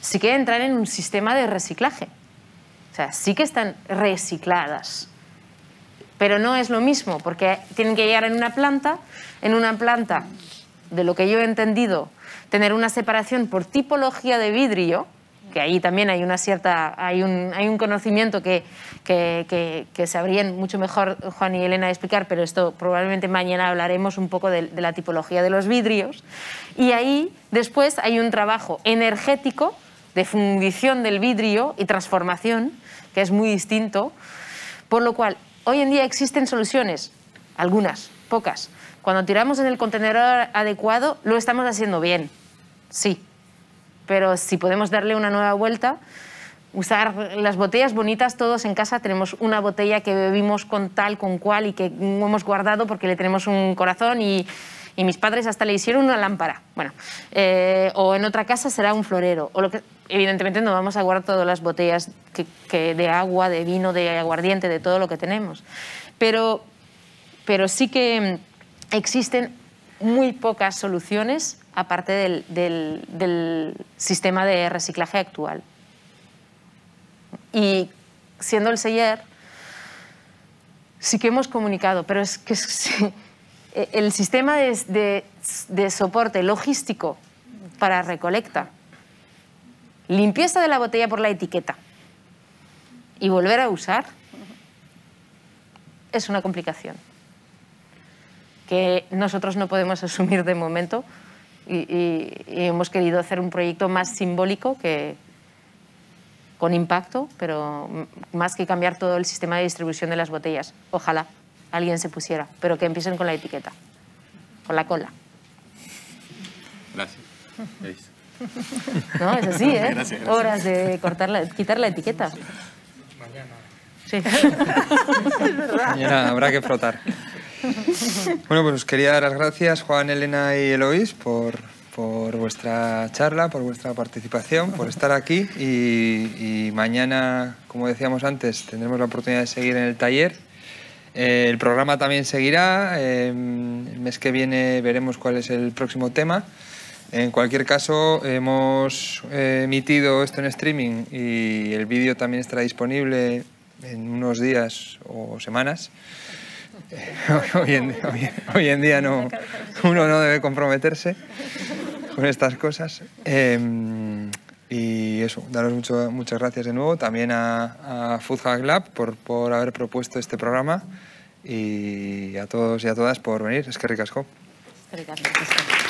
sí que entran en un sistema de reciclaje. O sea, sí que están recicladas. Pero no es lo mismo, porque tienen que llegar en una planta, en una planta, de lo que yo he entendido, tener una separación por tipología de vidrio, que ahí también hay una cierta, hay un, conocimiento que, que, sabrían mucho mejor Juan y Elena explicar, pero esto probablemente mañana hablaremos un poco de la tipología de los vidrios. Y ahí después hay un trabajo energético de fundición del vidrio y transformación, que es muy distinto, por lo cual hoy en día existen soluciones, algunas, pocas. Cuando tiramos en el contenedor adecuado, lo estamos haciendo bien, sí, pero si podemos darle una nueva vuelta, usar las botellas bonitas, todos en casa tenemos una botella que bebimos con tal, con cual y que hemos guardado porque le tenemos un corazón y, mis padres hasta le hicieron una lámpara. Bueno, eh, o en otra casa será un florero. O lo que, evidentemente no vamos a guardar todas las botellas de agua, de vino, de aguardiente, de todo lo que tenemos. Pero, pero sí que existen muy pocas soluciones aparte del, sistema de reciclaje actual. Y siendo el seller, sí que hemos comunicado, pero es que el sistema de, soporte logístico para recolecta, limpieza de la botella por la etiqueta y volver a usar, es una complicación que nosotros no podemos asumir de momento y, hemos querido hacer un proyecto más simbólico que con impacto, pero más que cambiar todo el sistema de distribución de las botellas. Ojalá alguien se pusiera, pero que empiecen con la etiqueta, con la cola. Gracias. No, es así, ¿eh? Horas de cortar quitar la etiqueta. Mañana. Sí. Mañana habrá que frotar. bueno, pues os quería dar las gracias, Juan, Elena y Eloís, por, por vuestra charla, por vuestra participación, por estar aquí y, mañana, como decíamos antes, tendremos la oportunidad de seguir en el taller. Eh, el programa también seguirá, em, el mes que viene veremos cuál es el próximo tema. En cualquier caso, hemos emitido esto en streaming y el vídeo también estará disponible en unos días o semanas. hoy, en, día no, uno no debe comprometerse con estas cosas. Em, y eso, daros mucho, muchas gracias de nuevo también a, a Food Hack Lab por, haber propuesto este programa y a todos y a todas por venir. Es que ricas, Es